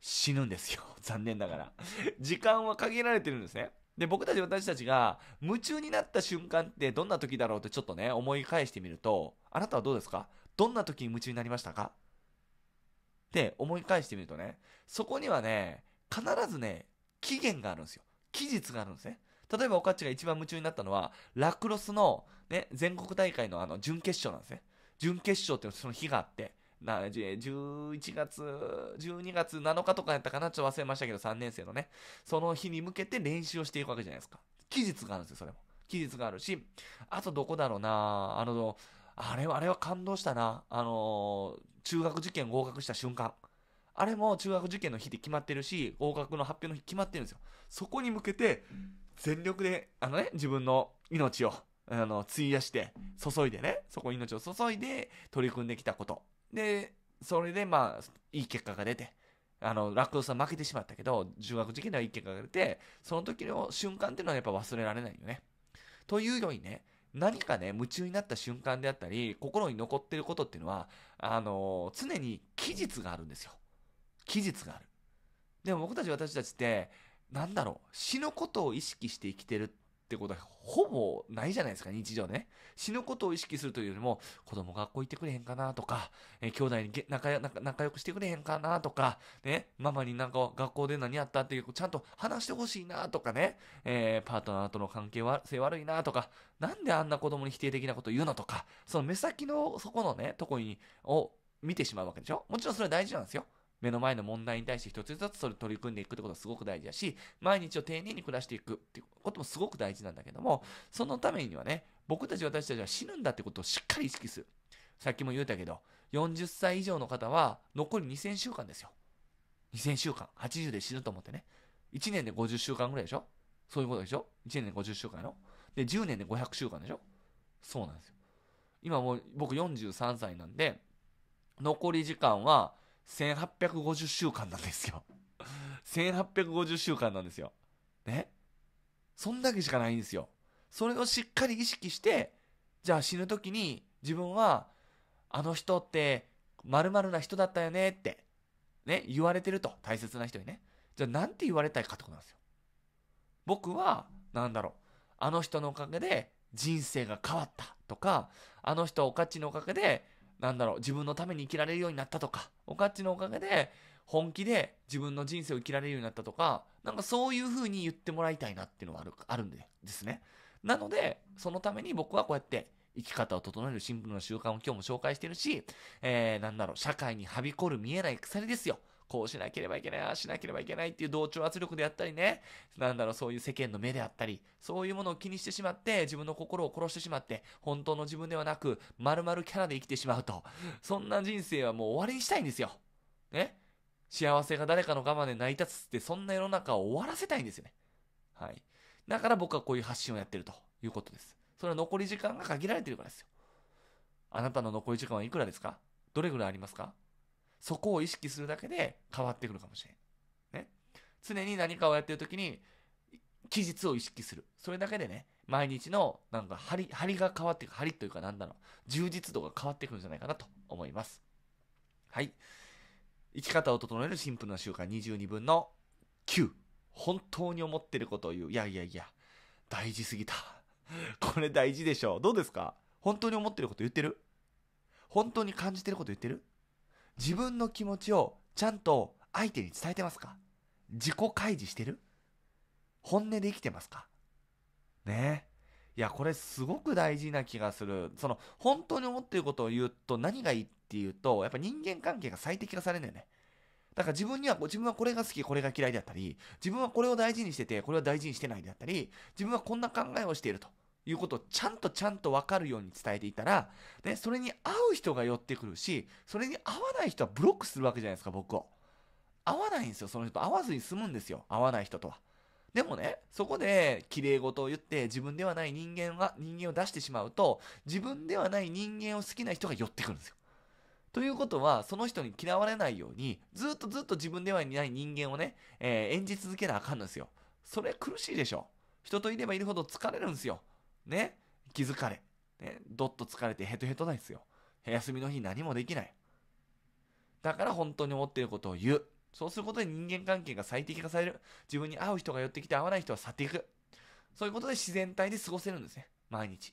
死ぬんですよ。(laughs) 残念ながら。時間は限られてるんですね。で、僕たち私たちが夢中になった瞬間ってどんな時だろうってちょっとね、思い返してみると、あなたはどうですかどんな時に夢中になりましたかって思い返してみるとね、そこにはね、必ずね、期限があるんですよ。期日があるんですね。例えば、おかっちが一番夢中になったのは、ラクロスの、ね、全国大会のあの準決勝なんですね。準決勝っていうその日があって、な11月、12月7日とかやったかな、ちょっと忘れましたけど、3年生のね、その日に向けて練習をしていくわけじゃないですか。期日があるんですよ、それも。期日があるし、あとどこだろうな、あの、あれは、あれは感動したな。あの中学受験合格した瞬間。あれも中学受験の日で決まってるし、合格の発表の日決まってるんですよ。そこに向けて、全力で、あのね、自分の命を、あの、費やして、注いでね、そこに命を注いで取り組んできたこと。で、それでまあ、いい結果が出て、あの、落語さん負けてしまったけど、中学受験ではいい結果が出て、その時の瞬間っていうのはやっぱ忘れられないよね。というようにね、何かね、夢中になった瞬間であったり、心に残ってることっていうのは、あのー、常に期日があるんですよ。期日がある。でも僕たち私たちって、なんだろう、死のことを意識して生きてるってことはほぼないじゃないですか、日常ね。死ぬことを意識するというよりも、子供学校行ってくれへんかなとか、えー、兄弟に仲仲仲良くしてくれへんかなとか、ね、ママになんか学校で何やったっていう、ちゃんと話してほしいなとかね、えー、パートナーとの関係は性悪いなとか、なんであんな子供に否定的なこと言うのとか、その目先のそこのね、とこに、を見てしまうわけでしょもちろんそれは大事なんですよ。目の前の問題に対して一つずつそれ取り組んでいくってことはすごく大事だし、毎日を丁寧に暮らしていくってこともすごく大事なんだけども、そのためにはね、僕たち私たちは死ぬんだってことをしっかり意識する。さっきも言うたけど、40歳以上の方は残り2000週間ですよ。2000週間。80で死ぬと思ってね。1年で50週間ぐらいでしょそういうことでしょ ?1 年で50週間やろで、10年で500週間でしょそうなんですよ。今もう僕43歳なんで、残り時間は1850週間なんですよ。1850週間なんですよ。ね。そんだけしかないんですよ。それをしっかり意識して、じゃあ死ぬ時に自分は、あの人って〇〇な人だったよねって、ね、言われてると。大切な人にね。じゃあなんて言われたいかってことなんですよ。僕は、なんだろう。あの人のおかげで人生が変わったとか、あの人おかちのおかげでなんだろう、自分のために生きられるようになったとか、おかっちのおかげで、本気で自分の人生を生きられるようになったとか、なんかそういう風に言ってもらいたいなっていうのはある、あるんでですね。なので、そのために僕はこうやって、生き方を整えるシンプルな習慣を今日も紹介してるし、えー、なんだろう、社会にはびこる見えない鎖ですよ。こうしなければいけない、ああしなければいけないっていう同調圧力であったりね、なんだろう、そういう世間の目であったり、そういうものを気にしてしまって、自分の心を殺してしまって、本当の自分ではなく、丸々キャラで生きてしまうと。そんな人生はもう終わりにしたいんですよ。ね。幸せが誰かの我慢で成り立つって、そんな世の中を終わらせたいんですよね。はい。だから僕はこういう発信をやってるということです。それは残り時間が限られてるからですよ。あなたの残り時間はいくらですかどれぐらいありますかそこを意識するだけで変わってくるかもしれん。ね。常に何かをやってる時に、期日を意識する。それだけでね、毎日の、なんか、張り、張りが変わっていく、張りというか、何だろう、充実度が変わってくるんじゃないかなと思います。はい。生き方を整えるシンプルな習慣22分の9。本当に思ってることを言う。いやいやいや、大事すぎた。(laughs) これ大事でしょう。どうですか本当に思ってること言ってる本当に感じてること言ってる自分の気持ちをちゃんと相手に伝えてますか自己開示してる本音で生きてますかねいや、これすごく大事な気がする。その、本当に思ってることを言うと何がいいっていうと、やっぱ人間関係が最適化されるんだよね。だから自分には、自分はこれが好き、これが嫌いであったり、自分はこれを大事にしてて、これを大事にしてないであったり、自分はこんな考えをしていると。いうことをちゃんとちゃんと分かるように伝えていたら、ね、それに合う人が寄ってくるし、それに合わない人はブロックするわけじゃないですか、僕を。合わないんですよ、その人と。合わずに済むんですよ、合わない人とは。でもね、そこで綺麗事を言って自分ではない人間は、人間を出してしまうと、自分ではない人間を好きな人が寄ってくるんですよ。ということは、その人に嫌われないように、ずっとずっと自分ではいない人間をね、えー、演じ続けなあかんのですよ。それ苦しいでしょ。人といればいるほど疲れるんですよ。ね、気づかれ、ね、どっと疲れてヘトヘトなんですよ。休みの日何もできない。だから本当に思っていることを言う。そうすることで人間関係が最適化される。自分に合う人が寄ってきて合わない人は去っていく。そういうことで自然体で過ごせるんですね。毎日。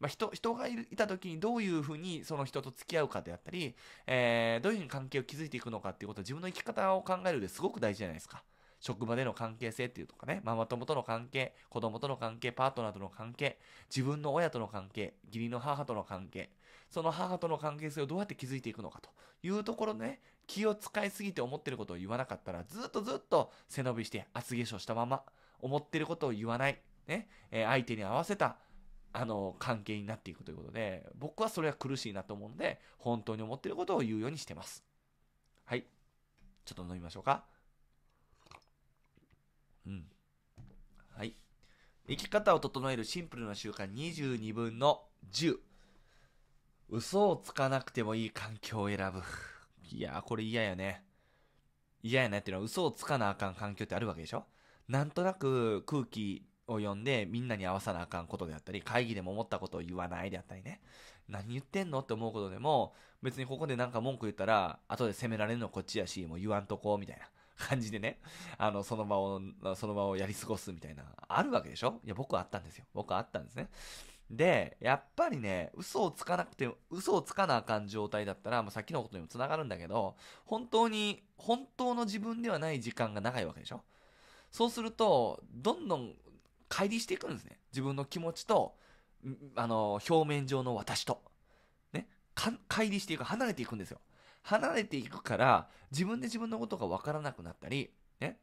まあ、人、人がいた時にどういうふうにその人と付き合うかであったり、えー、どういうふうに関係を築いていくのかっていうことは自分の生き方を考えるですごく大事じゃないですか。職場での関係性っていうとかね、ママ友との関係、子供との関係、パートナーとの関係、自分の親との関係、義理の母との関係、その母との関係性をどうやって築いていくのかというところね、気を使いすぎて思ってることを言わなかったら、ずっとずっと背伸びして厚化粧したまま、思ってることを言わない、ね、えー、相手に合わせた、あの、関係になっていくということで、僕はそれは苦しいなと思うので、本当に思ってることを言うようにしてます。はい。ちょっと飲みましょうか。うん。はい。生き方を整えるシンプルな習慣22分の10。嘘をつかなくてもいい環境を選ぶ。いやー、これ嫌やね。嫌やねっていうのは嘘をつかなあかん環境ってあるわけでしょなんとなく空気を読んでみんなに合わさなあかんことであったり、会議でも思ったことを言わないであったりね。何言ってんのって思うことでも、別にここでなんか文句言ったら、後で責められるのこっちやし、もう言わんとこう、みたいな。感じでね、あの、その場を、その場をやり過ごすみたいな、あるわけでしょいや、僕はあったんですよ。僕はあったんですね。で、やっぱりね、嘘をつかなくて、嘘をつかなあかん状態だったら、もうさっきのことにも繋がるんだけど、本当に、本当の自分ではない時間が長いわけでしょそうすると、どんどん乖離していくんですね。自分の気持ちと、あの、表面上の私と。ね。乖離していく、離れていくんですよ。離れていくから、自分で自分のことがわからなくなったり、ね、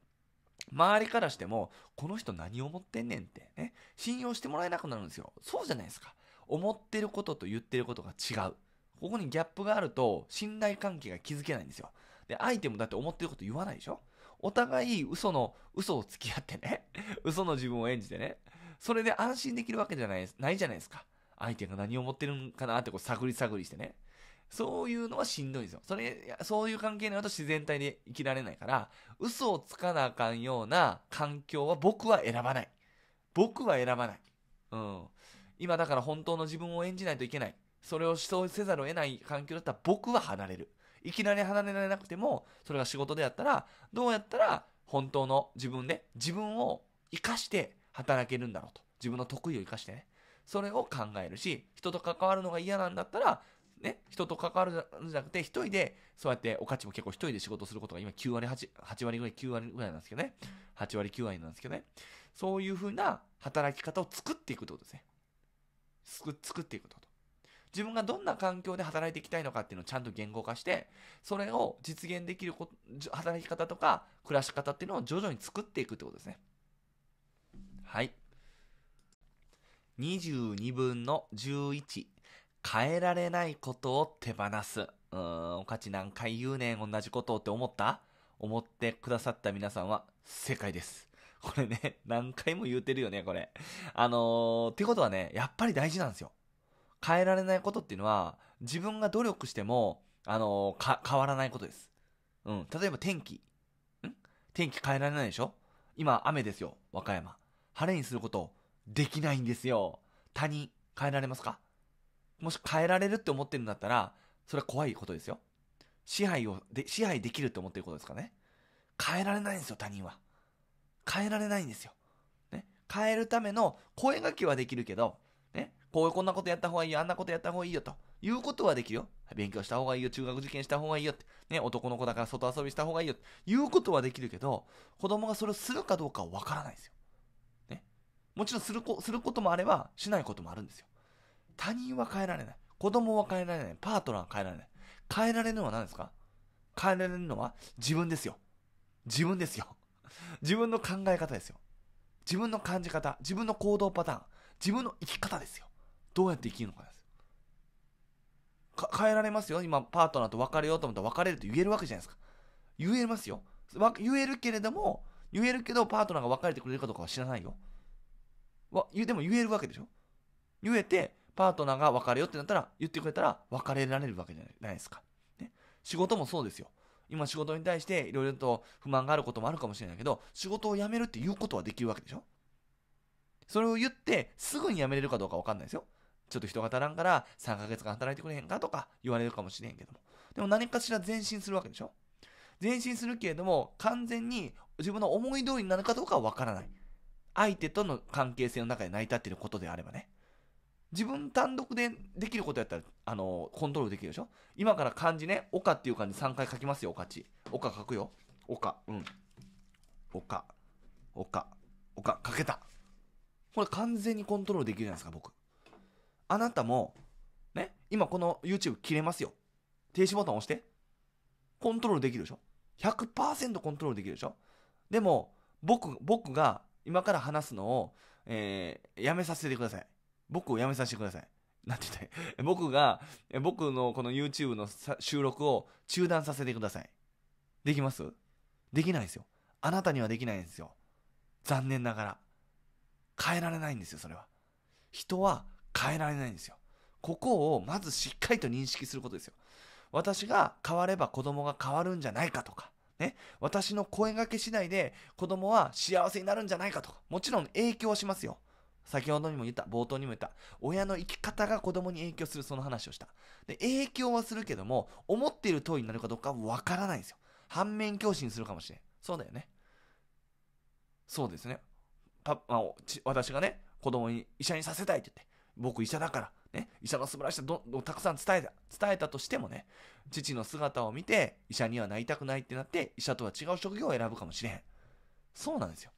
周りからしても、この人何を思ってんねんってね、信用してもらえなくなるんですよ。そうじゃないですか。思ってることと言ってることが違う。ここにギャップがあると、信頼関係が築けないんですよ。で、相手もだって思ってること言わないでしょお互い嘘の、嘘を付き合ってね、(laughs) 嘘の自分を演じてね、それで安心できるわけじゃない、ないじゃないですか。相手が何を思ってるんかなってこう探り探りしてね。そういうのはしんどいんですよ。それ、そういう関係になると自然体で生きられないから、嘘をつかなあかんような環境は僕は選ばない。僕は選ばない。うん。今だから本当の自分を演じないといけない。それをそうせざるを得ない環境だったら僕は離れる。いきなり離れられなくても、それが仕事であったら、どうやったら本当の自分で、自分を生かして働けるんだろうと。自分の得意を生かしてね。それを考えるし、人と関わるのが嫌なんだったら、ね、人と関わるじゃなくて、一人で、そうやって、お価値も結構一人で仕事することが今9割8、8割ぐらい、9割ぐらいなんですけどね。8割、9割なんですけどね。そういうふうな働き方を作っていくってことですね。作っていくこと。自分がどんな環境で働いていきたいのかっていうのをちゃんと言語化して、それを実現できること、働き方とか暮らし方っていうのを徐々に作っていくってことですね。はい。22分の11。変えられないことを手放す。うーん、おかち何回言うねん、同じことをって思った思ってくださった皆さんは正解です。これね、何回も言うてるよね、これ。あのー、ってことはね、やっぱり大事なんですよ。変えられないことっていうのは、自分が努力しても、あのー、変わらないことです。うん。例えば天気。ん天気変えられないでしょ今、雨ですよ、和歌山。晴れにすること、できないんですよ。他人、変えられますかもし変えられるって思ってるんだったら、それは怖いことですよ。支配をで、支配できるって思ってることですかね。変えられないんですよ、他人は。変えられないんですよ。ね。変えるための声掛けはできるけど、ね。こうこんなことやった方がいいよ、あんなことやった方がいいよ、ということはできるよ。勉強した方がいいよ、中学受験した方がいいよって、ね、男の子だから外遊びした方がいいよ、ということはできるけど、子供がそれをするかどうかはわからないですよ。ね。もちろんするこ、することもあれば、しないこともあるんですよ。他人は変えられない。子供は変えられない。パートナーは変えられない。変えられるのは何ですか変えられるのは自分ですよ。自分ですよ。自分の考え方ですよ。自分の感じ方、自分の行動パターン、自分の生き方ですよ。どうやって生きるのかです。か変えられますよ。今、パートナーと別れようと思ったら別れると言えるわけじゃないですか。言えますよ。言えるけれども、言えるけど、パートナーが別れてくれるかどうかは知らないよ。わ、言う、でも言えるわけでしょ言えて、パートナーが別れよってなったら、言ってくれたら別れられるわけじゃないですか。ね、仕事もそうですよ。今仕事に対していろいろと不満があることもあるかもしれないけど、仕事を辞めるっていうことはできるわけでしょそれを言ってすぐに辞めれるかどうかわかんないですよ。ちょっと人が足らんから3ヶ月間働いてくれへんかとか言われるかもしれへんけども。でも何かしら前進するわけでしょ前進するけれども完全に自分の思い通りになるかどうかはわからない。相手との関係性の中で成り立っていることであればね。自分単独でできることやったら、あのー、コントロールできるでしょ今から漢字ね、岡っていう漢字3回書きますよ、岡ち。岡書くよ。岡、うん。岡、岡、岡、書けた。これ完全にコントロールできるじゃないですか、僕。あなたも、ね、今この YouTube 切れますよ。停止ボタン押して。コントロールできるでしょ ?100% コントロールできるでしょでも、僕、僕が今から話すのを、えー、やめさせてください。僕をやめさせてください。なんて言って (laughs) 僕が、僕のこの YouTube の収録を中断させてください。できますできないですよ。あなたにはできないんですよ。残念ながら。変えられないんですよ、それは。人は変えられないんですよ。ここをまずしっかりと認識することですよ。私が変われば子供が変わるんじゃないかとか、ね、私の声がけ次第で子供は幸せになるんじゃないかとか、もちろん影響しますよ。先ほどにも言った、冒頭にも言った、親の生き方が子供に影響する、その話をした。で、影響はするけども、思っている通りになるかどうかわからないんですよ。反面教師にするかもしれん。そうだよね。そうですね。パまあ、私がね、子供に医者にさせたいって言って、僕医者だから、ね、医者の素晴らしさをたくさん伝えた、伝えたとしてもね、父の姿を見て、医者にはなりたくないってなって、医者とは違う職業を選ぶかもしれん。そうなんですよ。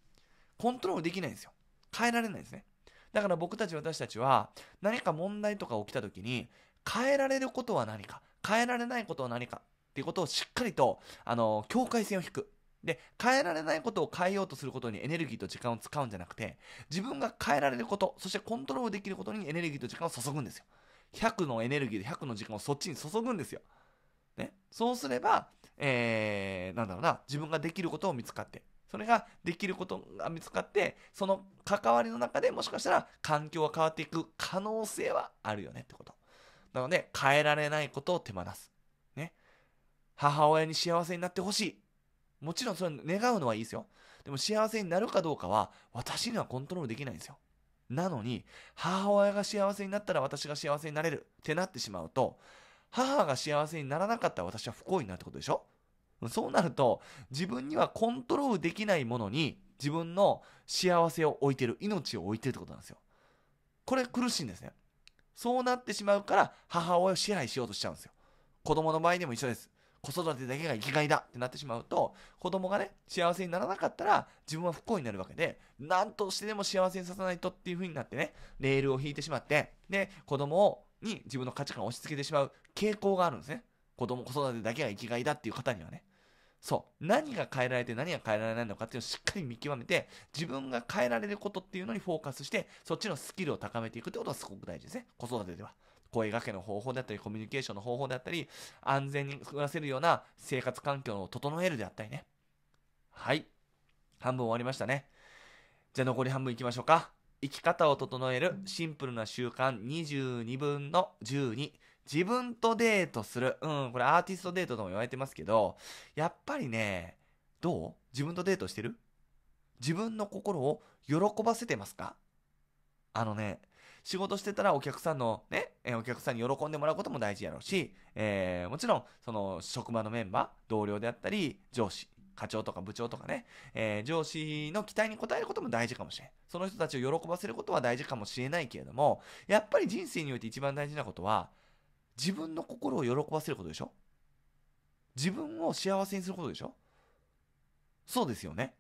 コントロールできないんですよ。変えられないんですね。だから僕たち私たちは何か問題とか起きた時に変えられることは何か変えられないことは何かっていうことをしっかりとあの境界線を引くで、変えられないことを変えようとすることにエネルギーと時間を使うんじゃなくて、自分が変えられること、そしてコントロールできることにエネルギーと時間を注ぐんですよ。100のエネルギーで100の時間をそっちに注ぐんですよ。ね。そうすれば、えー、なんだろうな、自分ができることを見つかって、それができることが見つかってその関わりの中でもしかしたら環境が変わっていく可能性はあるよねってことなので変えられないことを手放すね母親に幸せになってほしいもちろんそれ願うのはいいですよでも幸せになるかどうかは私にはコントロールできないんですよなのに母親が幸せになったら私が幸せになれるってなってしまうと母が幸せにならなかったら私は不幸になるってことでしょそうなると、自分にはコントロールできないものに、自分の幸せを置いてる、命を置いてるってことなんですよ。これ苦しいんですね。そうなってしまうから、母親を支配しようとしちゃうんですよ。子供の場合でも一緒です。子育てだけが生きがいだってなってしまうと、子供がね、幸せにならなかったら、自分は不幸になるわけで、何としてでも幸せにさせないとっていう風になってね、レールを引いてしまって、で、子供に自分の価値観を押し付けてしまう傾向があるんですね。子供子育てだけが生きがいだっていう方にはね。そう。何が変えられて何が変えられないのかっていうのをしっかり見極めて、自分が変えられることっていうのにフォーカスして、そっちのスキルを高めていくってことがすごく大事ですね。子育てでは。声掛けの方法であったり、コミュニケーションの方法であったり、安全に暮らせるような生活環境を整えるであったりね。はい。半分終わりましたね。じゃあ残り半分いきましょうか。生き方を整えるシンプルな習慣22分の12。自分とデートする。うん、これアーティストデートとも言われてますけど、やっぱりね、どう自分とデートしてる自分の心を喜ばせてますかあのね、仕事してたらお客さんのね、お客さんに喜んでもらうことも大事やろうし、えー、もちろん、その、職場のメンバー、同僚であったり、上司、課長とか部長とかね、えー、上司の期待に応えることも大事かもしれん。その人たちを喜ばせることは大事かもしれないけれども、やっぱり人生において一番大事なことは、自分の心を喜ばせることでしょ自分を幸せにすることでしょそうですよね。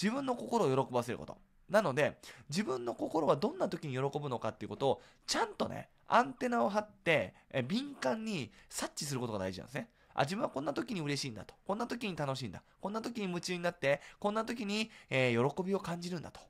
自分の心を喜ばせること。なので、自分の心はどんな時に喜ぶのかっていうことを、ちゃんとね、アンテナを張って、え敏感に察知することが大事なんですね。あ、自分はこんな時に嬉しいんだと。こんな時に楽しいんだ。こんな時に夢中になって、こんな時に、えー、喜びを感じるんだと。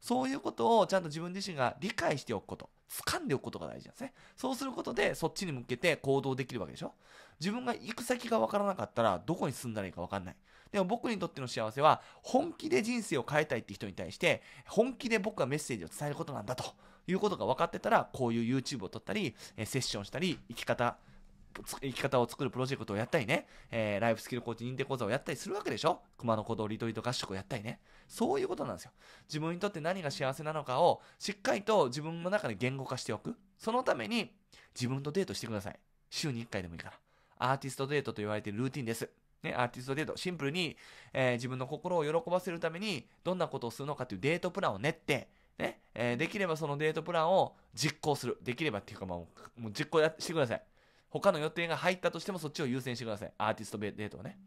そういうことをちゃんと自分自身が理解しておくこと。掴んでおくことが大事なんですね。そうすることで、そっちに向けて行動できるわけでしょ自分が行く先がわからなかったら、どこに住んだらいいかわかんない。でも僕にとっての幸せは、本気で人生を変えたいって人に対して、本気で僕がメッセージを伝えることなんだということが分かってたら、こういう YouTube を撮ったり、セッションしたり、生き方、生き方を作るプロジェクトをやったりね、えー、ライフスキルコーチ認定講座をやったりするわけでしょ熊野古道リトリート合宿をやったりね。そういうことなんですよ。自分にとって何が幸せなのかを、しっかりと自分の中で言語化しておく。そのために、自分とデートしてください。週に1回でもいいから。アーティストデートと言われているルーティンです。ね、アーティストデート。シンプルに、えー、自分の心を喜ばせるために、どんなことをするのかというデートプランを練って、ね、えー、できればそのデートプランを実行する。できればっていうか、まあ、もう実行してください。他の予定が入ったとしてもそっちを優先してください。アーティストデートをね。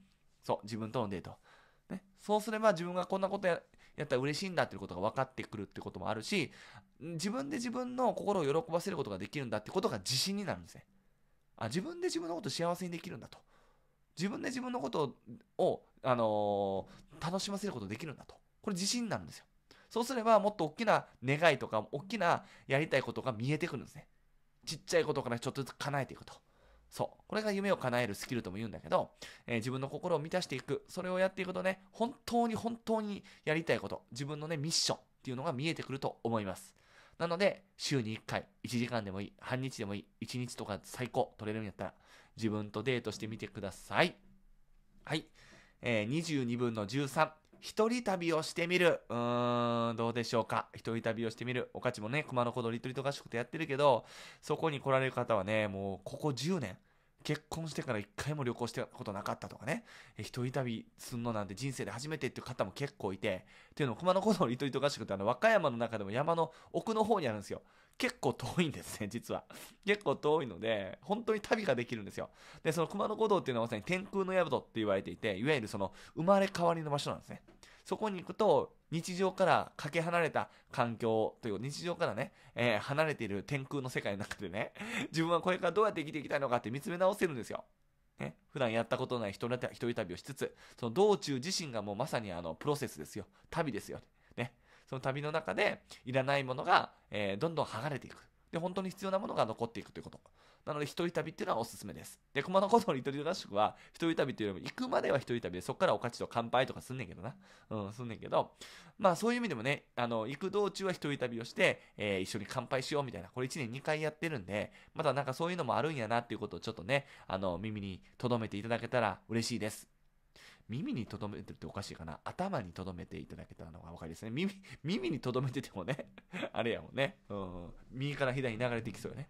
そう、自分とのデート。ね、そうすれば自分がこんなことやったら嬉しいんだっていうことが分かってくるってこともあるし、自分で自分の心を喜ばせることができるんだってことが自信になるんですね。あ、自分で自分のことを幸せにできるんだと。自分で自分のことを、あのー、楽しませることできるんだと。これ自信になるんですよ。そうすればもっと大きな願いとか、大きなやりたいことが見えてくるんですね。ちっちゃいことからちょっとずつ叶えていくと。そう。これが夢を叶えるスキルとも言うんだけど、えー、自分の心を満たしていく。それをやっていくとね、本当に本当にやりたいこと、自分のね、ミッションっていうのが見えてくると思います。なので、週に1回、1時間でもいい、半日でもいい、1日とか最高取れるんやったら、自分とデートしてみてください。はい。えー、22分の13。一人旅をしてみる。うーん、どうでしょうか。一人旅をしてみる。おかちもね、熊野古道リトリート合宿ってやってるけど、そこに来られる方はね、もうここ10年、結婚してから一回も旅行したことなかったとかね、一人旅すんのなんて人生で初めてっていう方も結構いて、っていうのも熊野古道リトリート合宿ってあの和歌山の中でも山の奥の方にあるんですよ。結構遠いんですね、実は。結構遠いので、本当に旅ができるんですよ。で、その熊野古道っていうのはまさに天空の宿って言われていて、いわゆるその生まれ変わりの場所なんですね。そこに行くと、日常からかけ離れた環境という、日常からね、えー、離れている天空の世界の中でね、(laughs) 自分はこれからどうやって生きていきたいのかって見つめ直せるんですよ。ね、普段やったことない一人旅をしつつ、その道中自身がもうまさにあの、プロセスですよ。旅ですよ。その旅の中でいらないものが、えー、どんどん剥がれていく。で、本当に必要なものが残っていくということ。なので、一人旅っていうのはおすすめです。で、熊野古道の一人合宿は、一人旅っていうよりも、行くまでは一人旅で、そっからおかちと乾杯とかすんねんけどな。うん、すんねんけど、まあそういう意味でもね、あの、行く道中は一人旅をして、えー、一緒に乾杯しようみたいな、これ1年2回やってるんで、またなんかそういうのもあるんやなっていうことをちょっとね、あの、耳に留めていただけたら嬉しいです。耳に留めてるっておかしいかな。頭に留めていただけたのが分かりですね。耳、耳に留めててもね (laughs) あれやもんね。うん。右から左に流れていきそうよね。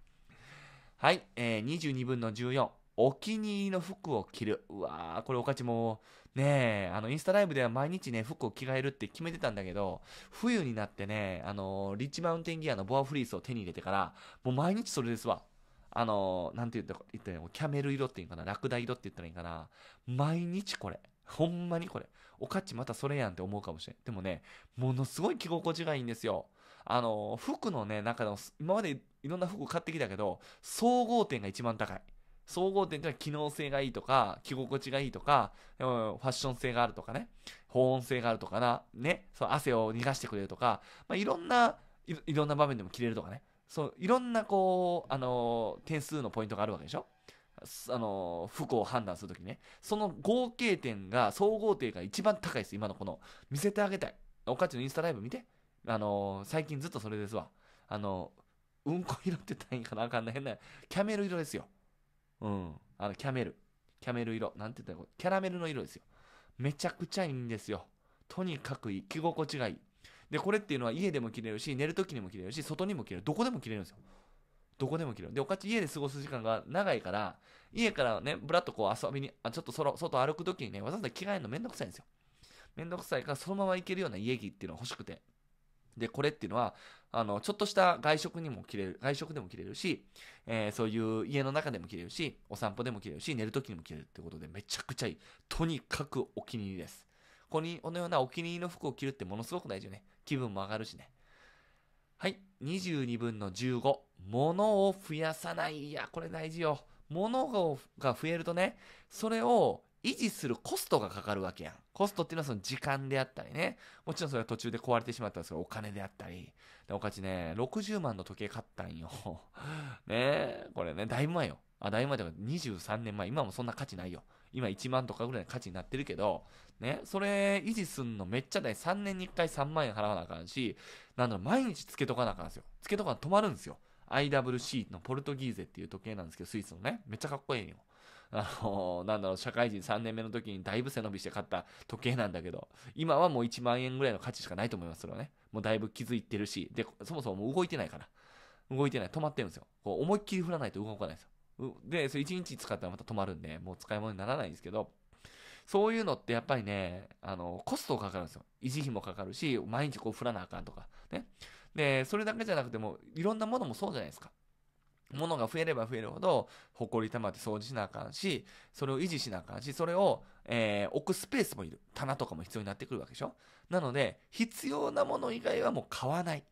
はい。えー、22分の14。お気に入りの服を着る。うわー、これおかちも、ねあの、インスタライブでは毎日ね、服を着替えるって決めてたんだけど、冬になってね、あのー、リッチマウンテンギアのボアフリースを手に入れてから、もう毎日それですわ。あのー、なんて言ったらいいのキャメル色っていうかな、ラクダ色って言ったらいいかな。毎日これ。ほんまにこれ。おかっちまたそれやんって思うかもしれん。でもね、ものすごい着心地がいいんですよ。あの、服のね、中の、今までいろんな服買ってきたけど、総合点が一番高い。総合点ってのは機能性がいいとか、着心地がいいとか、ファッション性があるとかね、保温性があるとかな、ね、そう汗を逃がしてくれるとか、まあ、いろんないろんな場面でも着れるとかね、そういろんなこう、あのー、点数のポイントがあるわけでしょあの不幸を判断するときね、その合計点が、総合点が一番高いです、今のこの。見せてあげたい。おかちのインスタライブ見て。あの最近ずっとそれですわ。あのうんこ色って言ったらいいかなあかんな、変な。キャメル色ですよ。うん。あの、キャメル。キャメル色。なんて言ったらキャラメルの色ですよ。めちゃくちゃいいんですよ。とにかくいい。着心地がいい。で、これっていうのは家でも着れるし、寝るときにも着れるし、外にも着れる。どこでも着れるんですよ。どこでも着る。で、おかち家で過ごす時間が長いから、家からね、ぶらっとこう遊びに、あちょっとその外歩く時にね、わざわざ着替えるのめんどくさいんですよ。めんどくさいから、そのまま行けるような家着っていうのが欲しくて。で、これっていうのは、あの、ちょっとした外食にも着れる、外食でも着れるし、えー、そういう家の中でも着れるし、お散歩でも着れるし、寝る時にも着れるってことで、めちゃくちゃいい。とにかくお気に入りです。ここに、このようなお気に入りの服を着るってものすごく大事よね。気分も上がるしね。はい。22分の15。物を増やさない。いや、これ大事よ。物が増えるとね、それを維持するコストがかかるわけやん。コストっていうのはその時間であったりね。もちろんそれは途中で壊れてしまったんですけど、お金であったり。で、おかちね、60万の時計買ったんよ。(laughs) ねこれね、だいぶ前よ。あ、だいぶ前でも23年前。今もそんな価値ないよ。今1万とかぐらいの価値になってるけど、ね、それ維持すんのめっちゃ大3年に1回3万円払わなあかんし、なんだろ毎日つけとかなあかんですよ。つけとか止まるんですよ。IWC のポルトギーゼっていう時計なんですけど、スイスのね、めっちゃかっこいいよ。あのー、なんだろう、社会人3年目の時にだいぶ背伸びして買った時計なんだけど、今はもう1万円ぐらいの価値しかないと思います、けどね。もうだいぶ気づいてるし、で、そもそももう動いてないから。動いてない、止まってるんですよ。こう思いっきり振らないと動かないですよ。で、それ1日使ったらまた止まるんで、もう使い物にならないんですけど、そういうのってやっぱりね、あの、コストかかるんですよ。維持費もかかるし、毎日こう振らなあかんとか。ね。で、それだけじゃなくても、いろんなものもそうじゃないですか。ものが増えれば増えるほど、ほこり溜まって掃除しなあかんし、それを維持しなあかんし、それを、えー、置くスペースもいる。棚とかも必要になってくるわけでしょなので、必要なもの以外はもう買わない。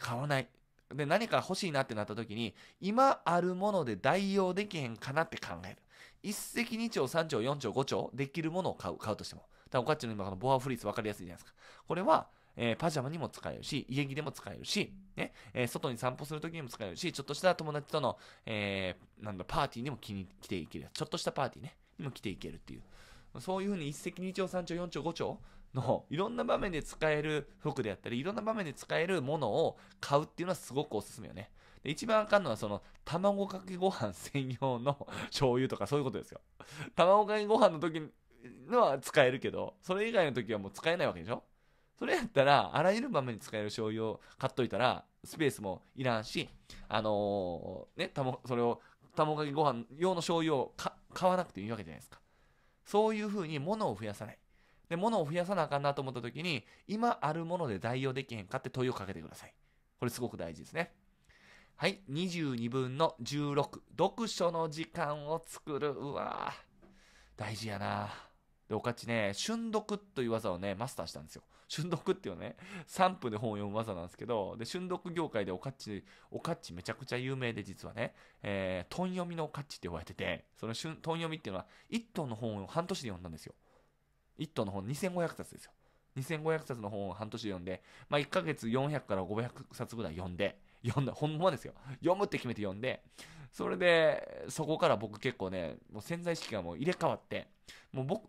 買わない。で、何か欲しいなってなった時に、今あるもので代用できへんかなって考える。一石二鳥、三鳥、四鳥、五鳥できるものを買う、買うとしても。ただ、おかっちの今このボアフリース分かりやすいじゃないですか。これは、えー、パジャマにも使えるし、家着でも使えるし、ね、えー、外に散歩するときにも使えるし、ちょっとした友達との、えー、なんだ、パーティーにも着に来ていける。ちょっとしたパーティーね、にも着ていけるっていう。そういうふうに一石二鳥、三鳥、四鳥、五鳥の、いろんな場面で使える服であったり、いろんな場面で使えるものを買うっていうのはすごくおすすめよね。で一番あかんのはその卵かけご飯専用の (laughs) 醤油とかそういうことですよ卵かけご飯の時のは使えるけどそれ以外の時はもう使えないわけでしょそれやったらあらゆる場面に使える醤油を買っといたらスペースもいらんしあのー、ねたもそれを卵かけご飯用の醤油を買わなくていいわけじゃないですかそういうふうに物を増やさないで、物を増やさなあかんなと思った時に、今あるもので代用できへんかって問いをかけてください。これすごく大事ですね。はい、22分の16、読書の時間を作る。うわ大事やなで、おかちね、瞬読という技をね、マスターしたんですよ。瞬読っていうね、3分で本を読む技なんですけど、で、瞬読業界でおかっち、おかっちめちゃくちゃ有名で実はね、えー、トン読みのおかっちって呼ばれてて、その瞬、トン読みっていうのは、1トンの本を半年で読んだんですよ。1トンの本2500冊ですよ。2500冊の本を半年で読んで、まあ1ヶ月400から500冊ぐらい読んで、読んだ、(laughs) ほんまですよ。読むって決めて読んで、それで、そこから僕結構ね、もう潜在意識がもう入れ替わって、もう僕、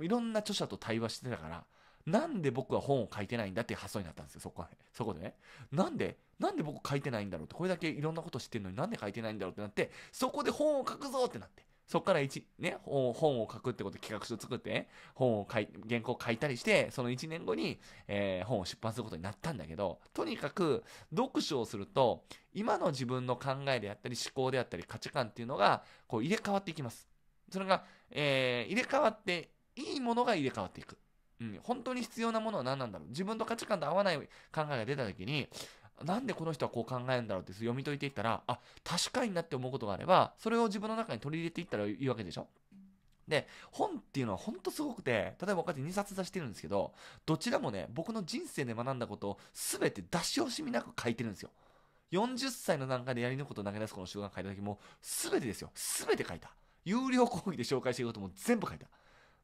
いろんな著者と対話してたから、なんで僕は本を書いてないんだっていう発想になったんですよ、そこは、そこでね。なんで、なんで僕書いてないんだろうって、これだけいろんなこと知ってるのになんで書いてないんだろうってなって、そこで本を書くぞってなって。そこから一、ね、本を書くってこと企画書を作って、本を書い、原稿を書いたりして、その1年後に、えー、本を出版することになったんだけど、とにかく、読書をすると、今の自分の考えであったり、思考であったり、価値観っていうのが、こう入れ替わっていきます。それが、えー、入れ替わって、いいものが入れ替わっていく。うん、本当に必要なものは何なんだろう。自分と価値観と合わない考えが出た時に、なんでこの人はこう考えるんだろうって読み解いていったら、あ、確かになって思うことがあれば、それを自分の中に取り入れていったらいいわけでしょで、本っていうのは本当すごくて、例えば僕って2冊出してるんですけど、どちらもね、僕の人生で学んだことを全て出し惜しみなく書いてるんですよ。40歳の段階でやり抜くことを投げ出すこの習慣書いた時も、すべてですよ。すべて書いた。有料講義で紹介していることも全部書いた。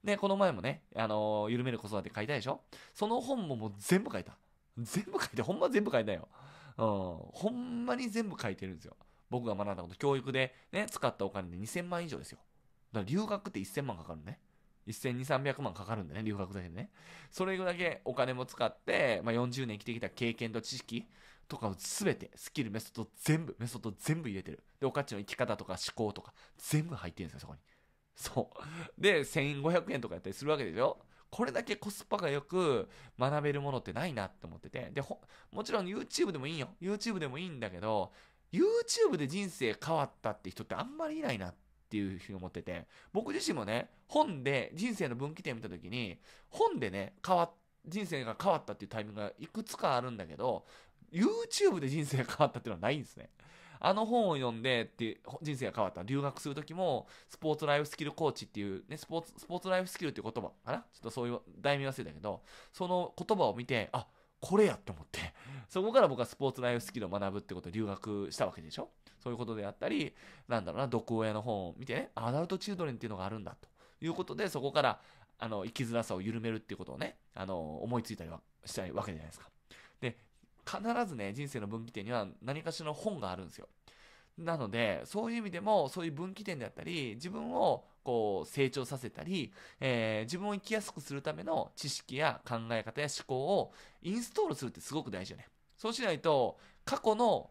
で、この前もね、あのー、緩める子育て書いたでしょその本ももう全部書いた。全部書いて、ほんま全部書いたよ。うん、ほんまに全部書いてるんですよ。僕が学んだこと、教育でね、使ったお金で2000万以上ですよ。だから留学って1000万かかるね。1200、300万かかるんでね、留学だけでね。それだけお金も使って、まあ、40年生きてきた経験と知識とかを全て、スキル、メソッド全部、メソッド全部入れてる。で、おかっちの生き方とか思考とか、全部入ってるんですよ、そこに。そう。で、1500円とかやったりするわけでしょこれだけコスパがよく学べるものってないなって思ってて。で、もちろん YouTube でもいいよ。YouTube でもいいんだけど、YouTube で人生変わったって人ってあんまりいないなっていうふうに思ってて、僕自身もね、本で人生の分岐点見た時に、本でね、変わっ人生が変わったっていうタイミングがいくつかあるんだけど、YouTube で人生が変わったっていうのはないんですね。あの本を読んでって人生が変わった。留学する時も、スポーツライフスキルコーチっていう、ね、スポーツ、スポーツライフスキルっていう言葉かなちょっとそういう題名忘れたけど、その言葉を見て、あ、これやって思って、(laughs) そこから僕はスポーツライフスキルを学ぶってことで留学したわけでしょそういうことであったり、なんだろうな、毒親の本を見てね、アダルトチルドレンっていうのがあるんだということで、そこから、あの、生きづらさを緩めるっていうことをね、あの、思いついたりはしたいわけじゃないですか。で、必ずね、人生の分岐点には何かしらの本があるんですよ。なので、そういう意味でも、そういう分岐点であったり、自分をこう成長させたり、えー、自分を生きやすくするための知識や考え方や思考をインストールするってすごく大事よね。そうしないと、過去の考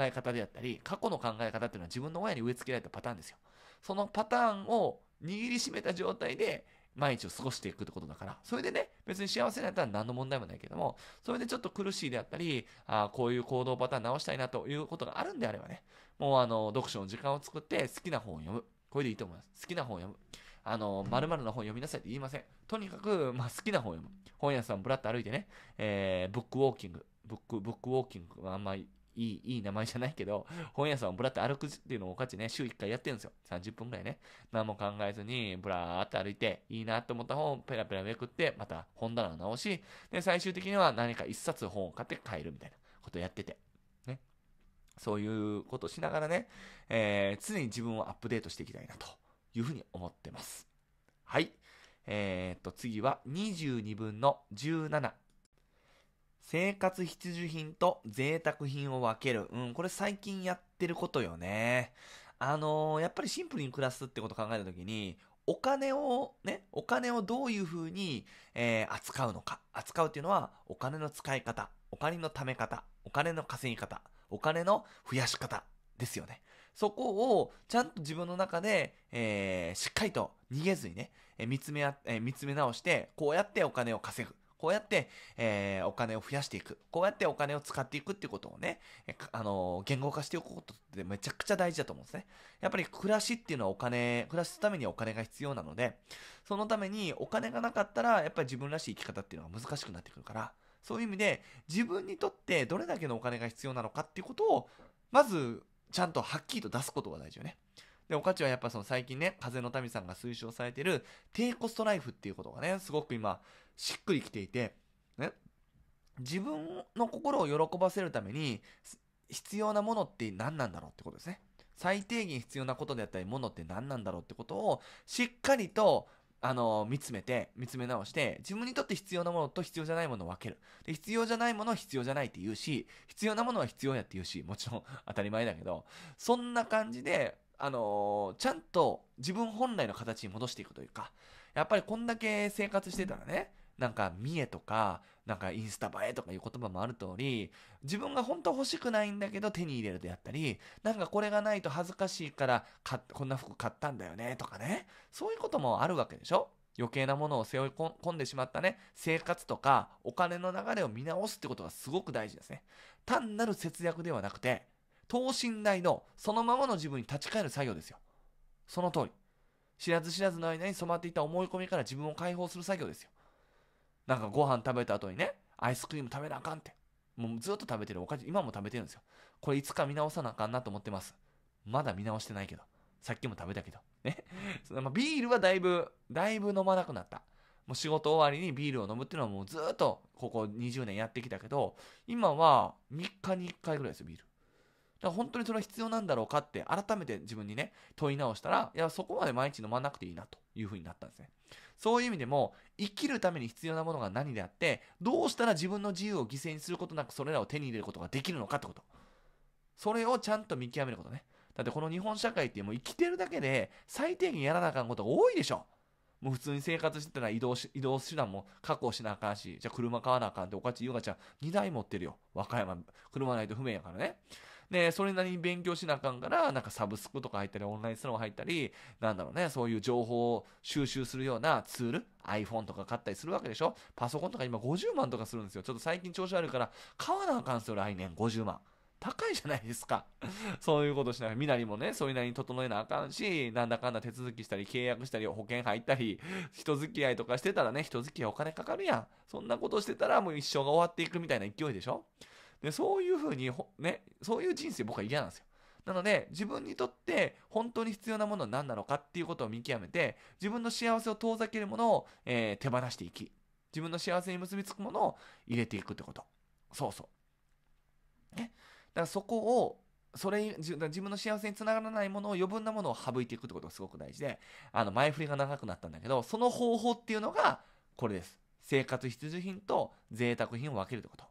え方であったり、過去の考え方っていうのは自分の親に植え付けられたパターンですよ。そのパターンを握りしめた状態で毎日を過ごしていくってことだから、それでね、別に幸せなったら何の問題もないけども、それでちょっと苦しいであったり、あこういう行動パターン直したいなということがあるんであればね、もうあの、読書の時間を作って好きな本を読む。これでいいと思います。好きな本を読む。あの、まるの本読みなさいって言いません。とにかく、まあ、好きな本を読む。本屋さんぶらっと歩いてね、えー、ブックウォーキング。ブック、ブックウォーキングあんまりいい、いい名前じゃないけど、本屋さんをぶらって歩くっていうのをおかちね、週1回やってるんですよ。30分くらいね。何も考えずに、ぶらーって歩いて、いいなと思った本をペラペラめくって、また本棚を直し、で、最終的には何か1冊本を買って帰るみたいなことやってて。ね。そういうことしながらね、えー、常に自分をアップデートしていきたいなというふうに思ってます。はい。えー、っと、次は22分の17。生活必需品と贅沢品を分ける。うん、これ最近やってることよね。あのー、やっぱりシンプルに暮らすってこと考えたときに、お金を、ね、お金をどういうふうに、えー、扱うのか。扱うっていうのは、お金の使い方、お金の貯め方、お金の稼ぎ方、お金の増やし方ですよね。そこを、ちゃんと自分の中で、えー、しっかりと逃げずにね、えー、見つめあ、えー、見つめ直して、こうやってお金を稼ぐ。こうやって、えー、お金を増やしていく。こうやってお金を使っていくっていうことをね、あのー、言語化しておくことってめちゃくちゃ大事だと思うんですね。やっぱり暮らしっていうのはお金、暮らすためにお金が必要なので、そのためにお金がなかったら、やっぱり自分らしい生き方っていうのが難しくなってくるから、そういう意味で、自分にとってどれだけのお金が必要なのかっていうことを、まず、ちゃんとはっきりと出すことが大事よね。で、おかちはやっぱその最近ね、風の民さんが推奨されてる低コストライフっていうことがね、すごく今、しっくりきていて、ね、自分の心を喜ばせるために必要なものって何なんだろうってことですね。最低限必要なことであったり、ものって何なんだろうってことをしっかりとあの、見つめて、見つめ直して、自分にとって必要なものと必要じゃないものを分ける。で、必要じゃないものは必要じゃないって言うし、必要なものは必要やって言うし、もちろん (laughs) 当たり前だけど、そんな感じで、あのー、ちゃんと自分本来の形に戻していくというか、やっぱりこんだけ生活してたらね、なんか見栄とか、なんかインスタ映えとかいう言葉もある通り、自分が本当欲しくないんだけど手に入れるであったり、なんかこれがないと恥ずかしいからか、こんな服買ったんだよねとかね、そういうこともあるわけでしょ余計なものを背負い込んでしまったね、生活とかお金の流れを見直すってことがすごく大事ですね。単なる節約ではなくて、等身大のそのままの自分に立ち返る作業ですよ。その通り。知らず知らずの間に染まっていた思い込みから自分を解放する作業ですよ。なんかご飯食べた後にね、アイスクリーム食べなあかんって。もうずっと食べてるおかしい。今も食べてるんですよ。これいつか見直さなあかんなと思ってます。まだ見直してないけど。さっきも食べたけど。ね。ビールはだいぶ、だいぶ飲まなくなった。もう仕事終わりにビールを飲むっていうのはもうずっとここ20年やってきたけど、今は3日に1回ぐらいですよ、ビール。だから本当にそれは必要なんだろうかって改めて自分にね問い直したらいやそこまで毎日飲まなくていいなというふうになったんですねそういう意味でも生きるために必要なものが何であってどうしたら自分の自由を犠牲にすることなくそれらを手に入れることができるのかってことそれをちゃんと見極めることねだってこの日本社会ってもう生きてるだけで最低限やらなあかんことが多いでしょもう普通に生活してたら移動し移動手段も確保しなあかんし、じゃあ車買わなあかんって、おかちゆうがちゃん2台持ってるよ。和歌山、車ないと不明やからね。で、それなりに勉強しなあかんから、なんかサブスクとか入ったり、オンラインスロー入ったり、なんだろうね、そういう情報を収集するようなツール、iPhone とか買ったりするわけでしょパソコンとか今50万とかするんですよ。ちょっと最近調子悪いから、買わなあかんすよ、来年50万。高いじゃないですか。(laughs) そういうことしない。身なりもね、それなりに整えなあかんし、なんだかんだ手続きしたり、契約したり、保険入ったり、人付き合いとかしてたらね、人付き合いお金かかるやん。そんなことしてたらもう一生が終わっていくみたいな勢いでしょで、そういうふうに、ね、そういう人生僕は嫌なんですよ。なので、自分にとって本当に必要なものは何なのかっていうことを見極めて、自分の幸せを遠ざけるものを、えー、手放していき、自分の幸せに結びつくものを入れていくってこと。そうそう。ね。だからそこを、それ自分の幸せにつながらないものを余分なものを省いていくってことがすごく大事で、あの前振りが長くなったんだけど、その方法っていうのがこれです。生活必需品と贅沢品を分けるってこと。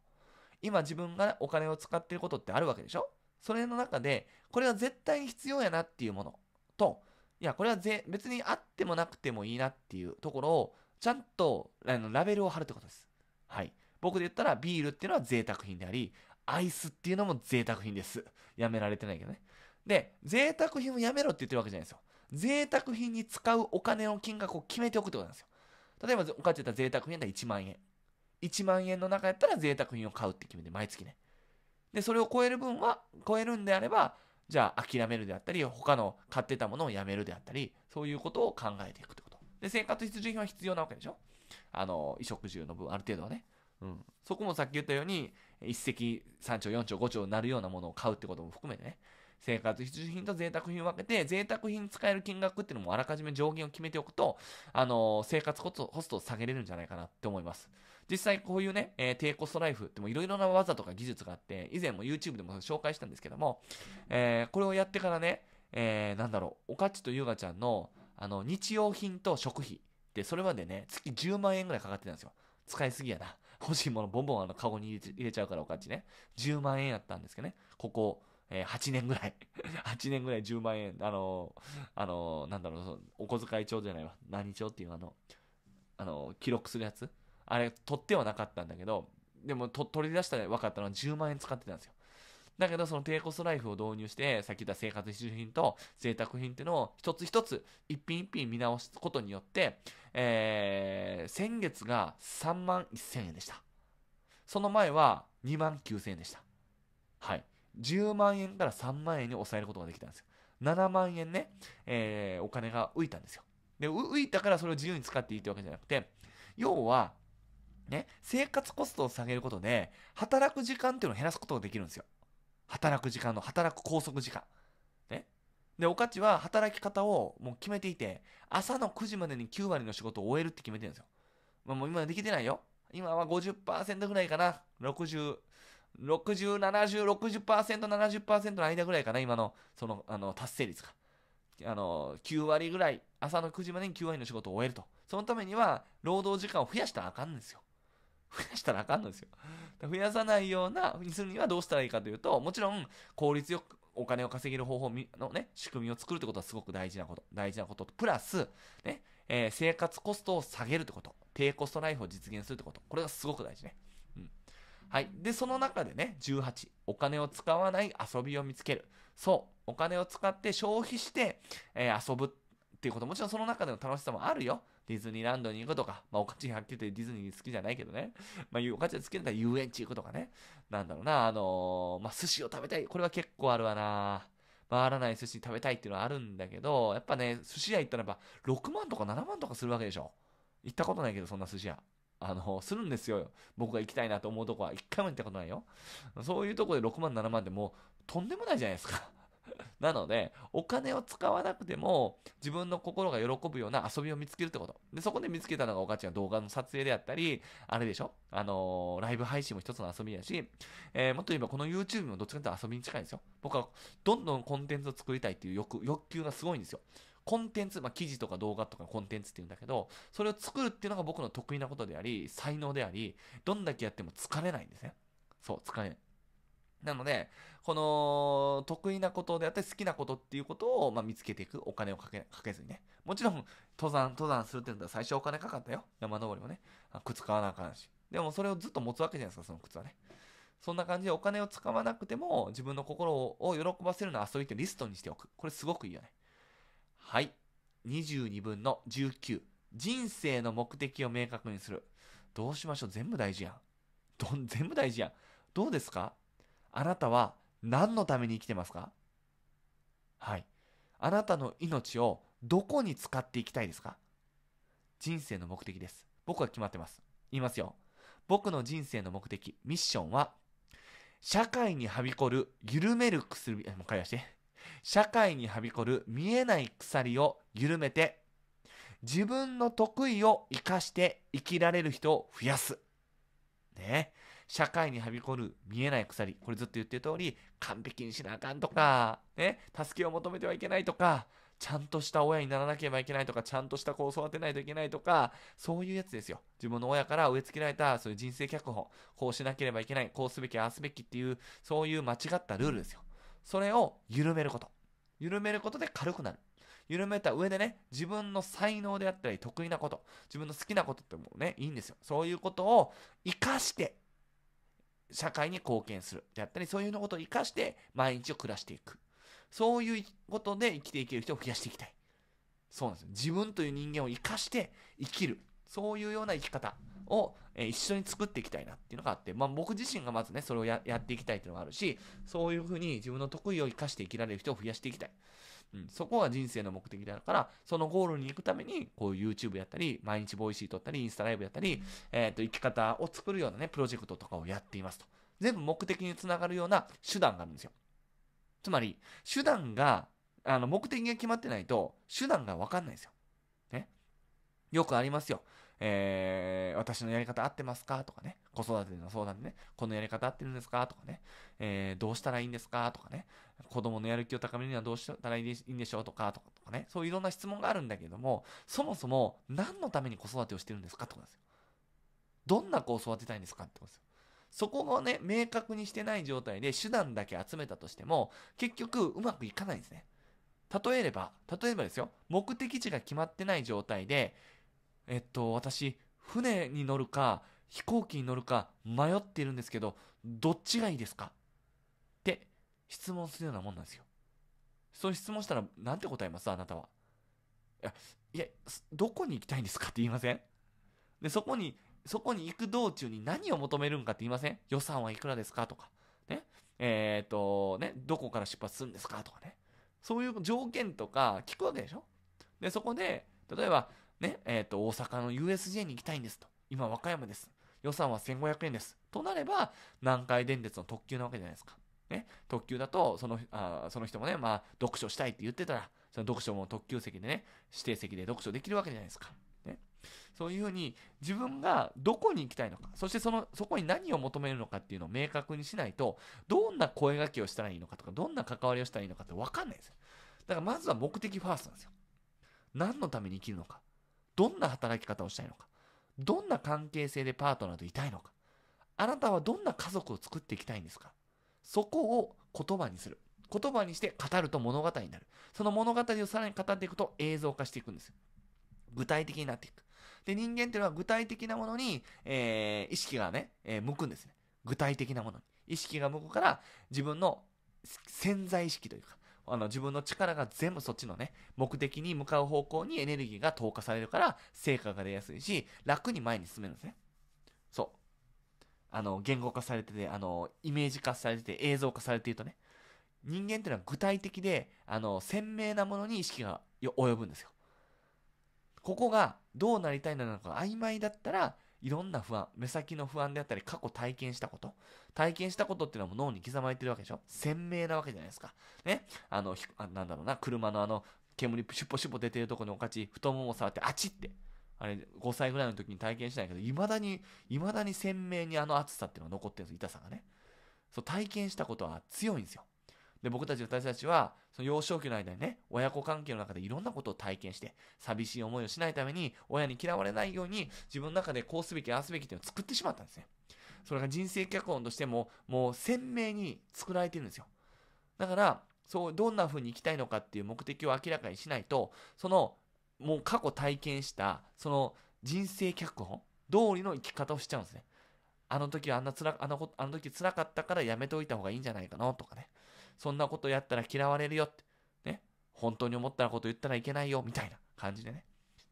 今自分がお金を使ってることってあるわけでしょそれの中で、これは絶対に必要やなっていうものと、いや、これはぜ別にあってもなくてもいいなっていうところを、ちゃんとあのラベルを貼るってことです。はい。僕で言ったら、ビールっていうのは贅沢品であり、アイスっていうのも贅沢品です。やめられてないけどね。で、贅沢品をやめろって言ってるわけじゃないですよ。贅沢品に使うお金の金額を決めておくってことなんですよ。例えば、おかちゃったら贅沢品だったら1万円。1万円の中やったら贅沢品を買うって決めて、毎月ね。で、それを超える分は、超えるんであれば、じゃあ諦めるであったり、他の買ってたものをやめるであったり、そういうことを考えていくってこと。で、生活必需品は必要なわけでしょあの、衣食住の分、ある程度はね。うん。そこもさっき言ったように、一石三鳥、四鳥、五鳥になるようなものを買うってことも含めてね。生活必需品と贅沢品を分けて、贅沢品使える金額っていうのもあらかじめ上限を決めておくと、あのー、生活コストを下げれるんじゃないかなって思います。実際こういうね、えー、低コストライフってもいろいろな技とか技術があって、以前も YouTube でも紹介したんですけども、えー、これをやってからね、えー、なんだろう、おかちとゆうがちゃんの、あの、日用品と食費て、それまでね、月10万円ぐらいかかってたんですよ。使いすぎやな。欲しいものボンボンあの、カゴに入れちゃうから、おかちね。10万円やったんですけどね。ここ、えー、8年ぐらい8 (laughs) 年ぐらい10万円、あのー、あのー、なんだろう、お小遣い帳じゃないわ。何帳っていうあの、あの記録するやつ。あれ、取ってはなかったんだけど、でもと、取り出したら分かったのは10万円使ってたんですよ。だけど、その低コストライフを導入して、さっき言った生活必需品と贅沢品っていうのを一つ一つ、一品一品見直すことによって、えー、先月が3万1000円でした。その前は2万9000円でした。はい。10万円から3万円に抑えることができたんですよ。7万円ね、えー、お金が浮いたんですよ。で、浮いたからそれを自由に使っていいってわけじゃなくて、要は、ね、生活コストを下げることで、働く時間っていうのを減らすことができるんですよ。働く時間の、働く拘束時間。ね。で、おかちは働き方をもう決めていて、朝の9時までに9割の仕事を終えるって決めてるんですよ。まあ、もう今できてないよ。今は50%ぐらいかな。60、60、70、60%、70%の間ぐらいかな、今の、その、あの、達成率が。あの、9割ぐらい、朝の9時までに9割の仕事を終えると。そのためには、労働時間を増やしたらあかんんですよ。増やしたらあかんんですよ。増やさないような、にするにはどうしたらいいかというと、もちろん、効率よく、お金を稼げる方法のね、仕組みを作るってことはすごく大事なこと。大事なことと、プラス、ね、えー、生活コストを下げるってこと。低コストライフを実現するってこと。これがすごく大事ね。はい。で、その中でね、18、お金を使わない遊びを見つける。そう、お金を使って消費して、えー、遊ぶっていうこと、もちろんその中での楽しさもあるよ。ディズニーランドに行くとか、まあ、おかちはっきり言ってディズニー好きじゃないけどね。まあ、おかちは好きなったら遊園地行くとかね。なんだろうな、あのー、まあ、寿司を食べたい。これは結構あるわな。回らない寿司食べたいっていうのはあるんだけど、やっぱね、寿司屋行ったらば6万とか7万とかするわけでしょ。行ったことないけど、そんな寿司屋。あの、するんですよ。僕が行きたいなと思うとこは一回も行ったことないよ。そういうとこで6万、7万でもとんでもないじゃないですか。(laughs) なので、お金を使わなくても、自分の心が喜ぶような遊びを見つけるってこと。で、そこで見つけたのが、おかちゃん動画の撮影であったり、あれでしょあのー、ライブ配信も一つの遊びやし、えー、もっと言えば、この YouTube もどっちかというと遊びに近いんですよ。僕は、どんどんコンテンツを作りたいっていう欲、欲求がすごいんですよ。コンテンツ、まあ、記事とか動画とかコンテンツって言うんだけど、それを作るっていうのが僕の得意なことであり、才能であり、どんだけやっても疲れないんですね。そう、疲れない。なので、この得意なことであったり好きなことっていうことを、まあ、見つけていく。お金をかけかけずにね。もちろん、登山、登山するってなったら最初お金かかったよ。山登りもね。靴買わなあかんし。でもそれをずっと持つわけじゃないですか、その靴はね。そんな感じでお金を使わなくても自分の心を喜ばせるのは遊びってリストにしておく。これすごくいいよね。はい。22分の19。人生の目的を明確にする。どうしましょう全部大事やん。ど、全部大事やん。どうですかあなたは何のために生きてますかはい。あなたの命をどこに使っていきたいですか人生の目的です。僕は決まってます。言いますよ。僕の人生の目的、ミッションは、社会にはびこる、緩める薬、もう会話して。社会にはびこる見えない鎖を緩めて、自分の得意を生かして生きられる人を増やす。ね。社会にはびこる見えない鎖。これずっと言ってる通り、完璧にしなあかんとか、ね。助けを求めてはいけないとか、ちゃんとした親にならなければいけないとか、ちゃんとした子を育てないといけないとか、そういうやつですよ。自分の親から植え付けられた、そういう人生脚本。こうしなければいけない、こうすべき、ああすべきっていう、そういう間違ったルールですよ。それを緩めること。緩めることで軽くなる。緩めた上でね、自分の才能であったり、得意なこと、自分の好きなことってもうね、いいんですよ。そういうことを活かして、社会に貢献する。であったり、そういうのことを活かして、毎日を暮らしていく。そういうことで生きていける人を増やしていきたい。そうなんですよ。自分という人間を活かして生きる。そういうような生き方をえ一緒に作っていきたいなっていうのがあって、まあ、僕自身がまずね、それをやっていきたいっていうのがあるし、そういうふうに自分の得意を生かして生きられる人を増やしていきたい。うん、そこが人生の目的だから、そのゴールに行くために、こう YouTube やったり、毎日ボイシー撮ったり、インスタライブやったり、えっ、ー、と、生き方を作るようなね、プロジェクトとかをやっていますと。全部目的につながるような手段があるんですよ。つまり、手段が、あの、目的が決まってないと、手段がわかんないんですよ。ね。よくありますよ。えー、私のやり方合ってますかとかね、子育ての相談でね、このやり方合ってるんですかとかね、えー、どうしたらいいんですかとかね、子供のやる気を高めるにはどうしたらいいんでしょうとか、とかね、そういういろんな質問があるんだけども、そもそも何のために子育てをしてるんですかってことですよ。どんな子を育てたいんですかってことですよ。そこをね、明確にしてない状態で手段だけ集めたとしても、結局うまくいかないんですね。例えれば、例えばですよ、目的地が決まってない状態で、えっと、私、船に乗るか、飛行機に乗るか迷っているんですけど、どっちがいいですかって質問するようなもんなんですよ。そう質問したら、なんて答えますあなたは。いや、いや、どこに行きたいんですかって言いませんで、そこに、そこに行く道中に何を求めるんかって言いません予算はいくらですかとか。ね。えっ、と、ね、どこから出発するんですかとかね。そういう条件とか聞くわけでしょで、そこで、例えば、ね、えっ、ー、と、大阪の USJ に行きたいんですと。今、和歌山です。予算は1500円です。となれば、南海電鉄の特急なわけじゃないですか。ね、特急だとそのあその人もね、まあ、読書したいって言ってたらその読書も特急席でね指定席で読書できるわけじゃないですか、ね、そういうふうに自分がどこに行きたいのかそしてそのそこに何を求めるのかっていうのを明確にしないとどんな声がけをしたらいいのかとかどんな関わりをしたらいいのかって分かんないですだからまずは目的ファーストなんですよ何のために生きるのかどんな働き方をしたいのかどんな関係性でパートナーといたいのかあなたはどんな家族を作っていきたいんですかそこを言葉にする言葉にして語ると物語になるその物語をさらに語っていくと映像化していくんですよ具体的になっていくで人間っていうのは具体的なものに、えー、意識がね、えー、向くんですね具体的なものに意識が向くから自分の潜在意識というかあの自分の力が全部そっちのね、目的に向かう方向にエネルギーが投下されるから、成果が出やすいし、楽に前に進めるんですね。そう。あの、言語化されてて、あの、イメージ化されてて、映像化されているとね、人間っていうのは具体的で、あの、鮮明なものに意識が及ぶんですよ。ここがどうなりたいなのか曖昧だったら、いろんな不安、目先の不安であったり、過去体験したこと、体験したことっていうのも脳に刻まれてるわけでしょ鮮明なわけじゃないですか。ね。あの、あなんだろうな、車のあの、煙シュポシュポ出てるとこにおかち、太ももを触ってあちって、あれ、5歳ぐらいの時に体験したんやけど、未だに、未だに鮮明にあの暑さっていうのが残ってるんです、痛さがね。そう、体験したことは強いんですよ。で僕たち私たちはその幼少期の間にね親子関係の中でいろんなことを体験して寂しい思いをしないために親に嫌われないように自分の中でこうすべきああすべきっていうのを作ってしまったんですねそれが人生脚本としてももう鮮明に作られてるんですよだからそうどんな風に生きたいのかっていう目的を明らかにしないとそのもう過去体験したその人生脚本通りの生き方をしちゃうんですねあの時はあんなつらあのあの時辛かったからやめておいた方がいいんじゃないかなとかねそんなことやったら嫌われるよって、ね、本当に思ったこと言ったらいけないよ、みたいな感じでね。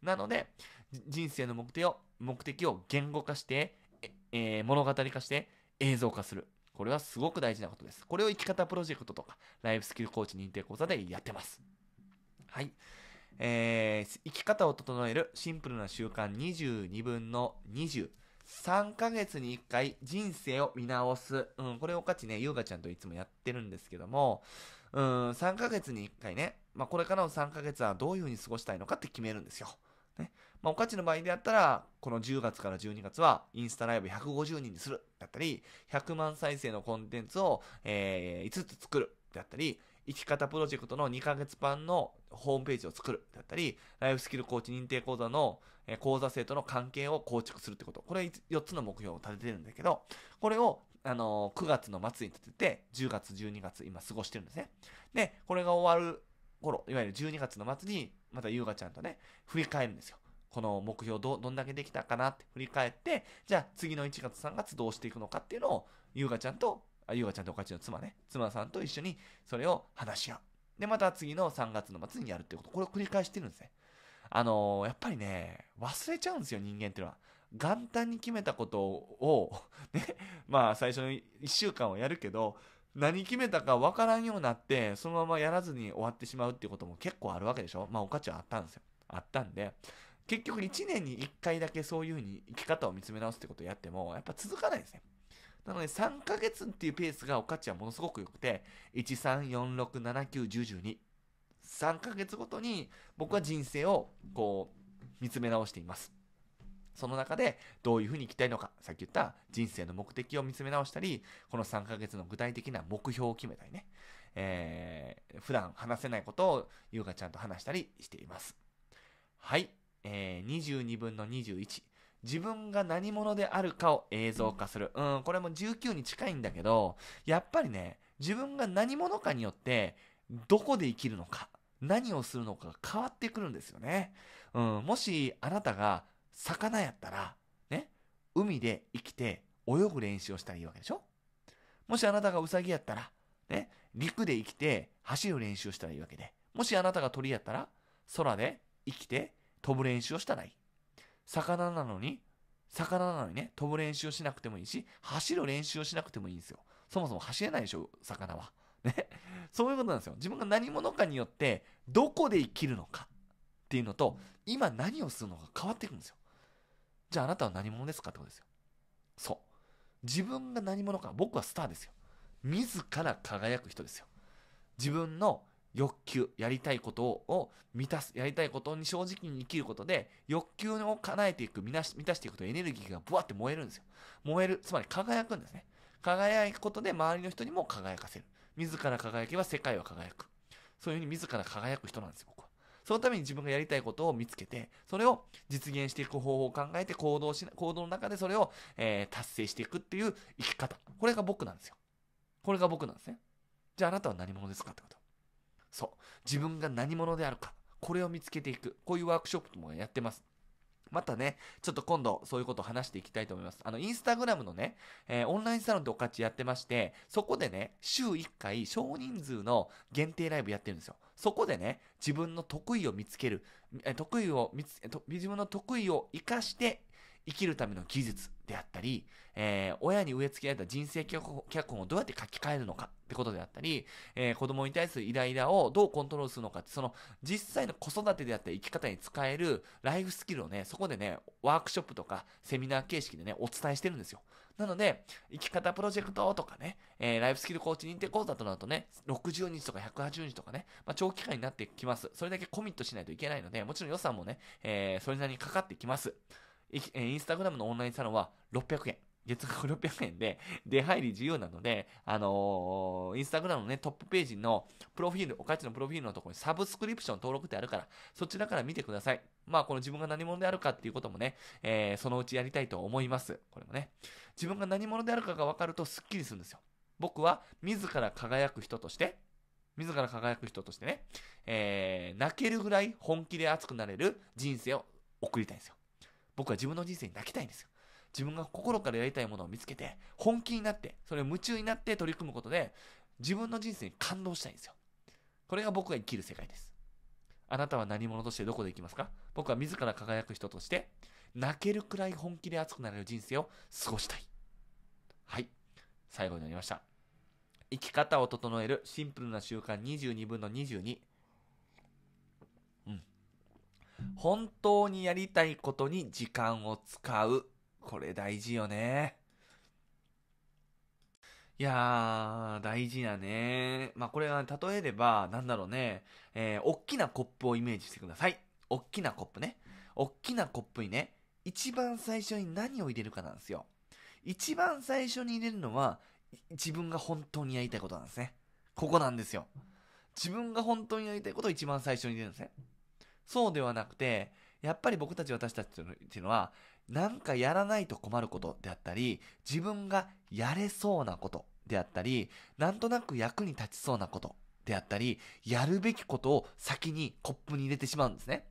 なので、人生の目的を、目的を言語化して、えー、物語化して映像化する。これはすごく大事なことです。これを生き方プロジェクトとか、ライフスキルコーチ認定講座でやってます。はい。えー、生き方を整えるシンプルな習慣22分の20。3ヶ月に1回人生を見直す。うん、これおかちね、ゆうがちゃんといつもやってるんですけども、うん、3ヶ月に1回ね、まあ、これからの3ヶ月はどういう風に過ごしたいのかって決めるんですよ。ね。まあ、おかちの場合であったら、この10月から12月は、インスタライブ150人にする。だったり、100万再生のコンテンツを、えー、5つ作る。だったり、生き方プロジェクトの2ヶ月版のホームページを作るだったり、ライフスキルコーチ認定講座の講座生との関係を構築するってこと。これ4つの目標を立ててるんだけど、これをあの、9月の末に立てて、10月、12月、今過ごしてるんですね。で、これが終わる頃、いわゆる12月の末に、また優雅ちゃんとね、振り返るんですよ。この目標ど、どんだけできたかなって振り返って、じゃあ次の1月、3月どうしていくのかっていうのを、優雅ちゃんと、あ優雅ちゃんとおかちの妻ね、妻さんと一緒にそれを話し合う。で、また次の3月の末にやるっていうこと、これを繰り返してるんですね。あのー、やっぱりね、忘れちゃうんですよ、人間っていうのは。元旦に決めたことを (laughs) ね、まあ最初の1週間はやるけど、何決めたか分からんようになって、そのままやらずに終わってしまうっていうことも結構あるわけでしょまあお価値はあったんですよ。あったんで、結局1年に1回だけそういう風に生き方を見つめ直すってことをやっても、やっぱ続かないですね。なので3ヶ月っていうペースがお価値はものすごく良くて、13467910123ヶ月ごとに僕は人生をこう見つめ直しています。その中でどういうふうに生きたいのか、さっき言った人生の目的を見つめ直したり、この3ヶ月の具体的な目標を決めたりね、えー、普段話せないことを優香ちゃんと話したりしています。はい。えー、22分の21。自分が何者であるかを映像化する。うん、これも19に近いんだけど、やっぱりね、自分が何者かによって、どこで生きるのか、何をするのかが変わってくるんですよね。うん、もしあなたが魚やったら、ね、海で生きて泳ぐ練習をしたらいいわけでしょもしあなたがウサギやったら、ね、陸で生きて走る練習をしたらいいわけで。もしあなたが鳥やったら、空で生きて飛ぶ練習をしたらいい。魚なのに、魚なのにね、飛ぶ練習をしなくてもいいし、走る練習をしなくてもいいんですよ。そもそも走れないでしょ、魚は。ね。そういうことなんですよ。自分が何者かによって、どこで生きるのかっていうのと、今何をするのか変わっていくんですよ。じゃああなたは何者ですかってことですよ。そう。自分が何者か、僕はスターですよ。自ら輝く人ですよ。自分の欲求、やりたいことを満たす、やりたいことに正直に生きることで、欲求を叶えていく、満たし満たしていくとエネルギーがブワって燃えるんですよ。燃える、つまり輝くんですね。輝くことで周りの人にも輝かせる。自ら輝けば世界は輝く。そういうふうに自ら輝く人なんですよ、僕は。そのために自分がやりたいことを見つけて、それを実現していく方法を考えて行動し、行動の中でそれを、えー、達成していくっていう生き方。これが僕なんですよ。これが僕なんですね。じゃああなたは何者ですかってこと。そう。自分が何者であるか。これを見つけていく。こういうワークショップもやってます。またね、ちょっと今度そういうことを話していきたいと思います。あの、インスタグラムのね、えー、オンラインサロンでおかちやってまして、そこでね、週1回少人数の限定ライブやってるんですよ。そこでね、自分の得意を見つける、え得意を見つ、え自分の得意を活かして生きるための技術であったり、えー、親に植え付けられた人生脚本をどうやって書き換えるのかってことであったり、えー、子供に対するイライラをどうコントロールするのかって、その実際の子育てであったり生き方に使えるライフスキルをね、そこでね、ワークショップとかセミナー形式でね、お伝えしてるんですよ。なので、生き方プロジェクトとかね、えー、ライフスキルコーチ認定講座となるとね、60日とか180日とかね、まあ、長期間になってきます。それだけコミットしないといけないので、もちろん予算もね、えー、それなりにかかってきます。インスタグラムのオンラインサロンは600円。月額600円で出入り自由なので、あのー、インスタグラムのね、トップページのプロフィール、おかちのプロフィールのところにサブスクリプション登録ってあるから、そちらから見てください。まあ、この自分が何者であるかっていうこともね、えー、そのうちやりたいと思います。これもね。自分が何者であるかが分かるとスッキリするんですよ。僕は自ら輝く人として、自ら輝く人としてね、えー、泣けるぐらい本気で熱くなれる人生を送りたいんですよ。僕は自分の人生に泣きたいんですよ。自分が心からやりたいものを見つけて、本気になって、それを夢中になって取り組むことで、自分の人生に感動したいんですよ。これが僕が生きる世界です。あなたは何者としてどこで行きますか僕は自ら輝く人として、泣けるくらい本気で熱くなれる人生を過ごしたい。はい。最後になりました。生き方を整えるシンプルな習慣22分の22。うん。本当にやりたいことに時間を使う。これ大事よね。いやー、大事やね。まあ、これは例えれば、なんだろうね。えー、きなコップをイメージしてください。大きなコップね。おっきなコップにね、一番最初に何を入れるかなんですよ。一番最初に入れるのは、自分が本当にやりたいことなんですね。ここなんですよ。自分が本当にやりたいことを一番最初に入れるんですね。そうではなくて、やっぱり僕たち私たちっていうのは、なんかやらないと困ることであったり、自分がやれそうなことであったり、なんとなく役に立ちそうなことであったり、やるべきことを先にコップに入れてしまうんですね。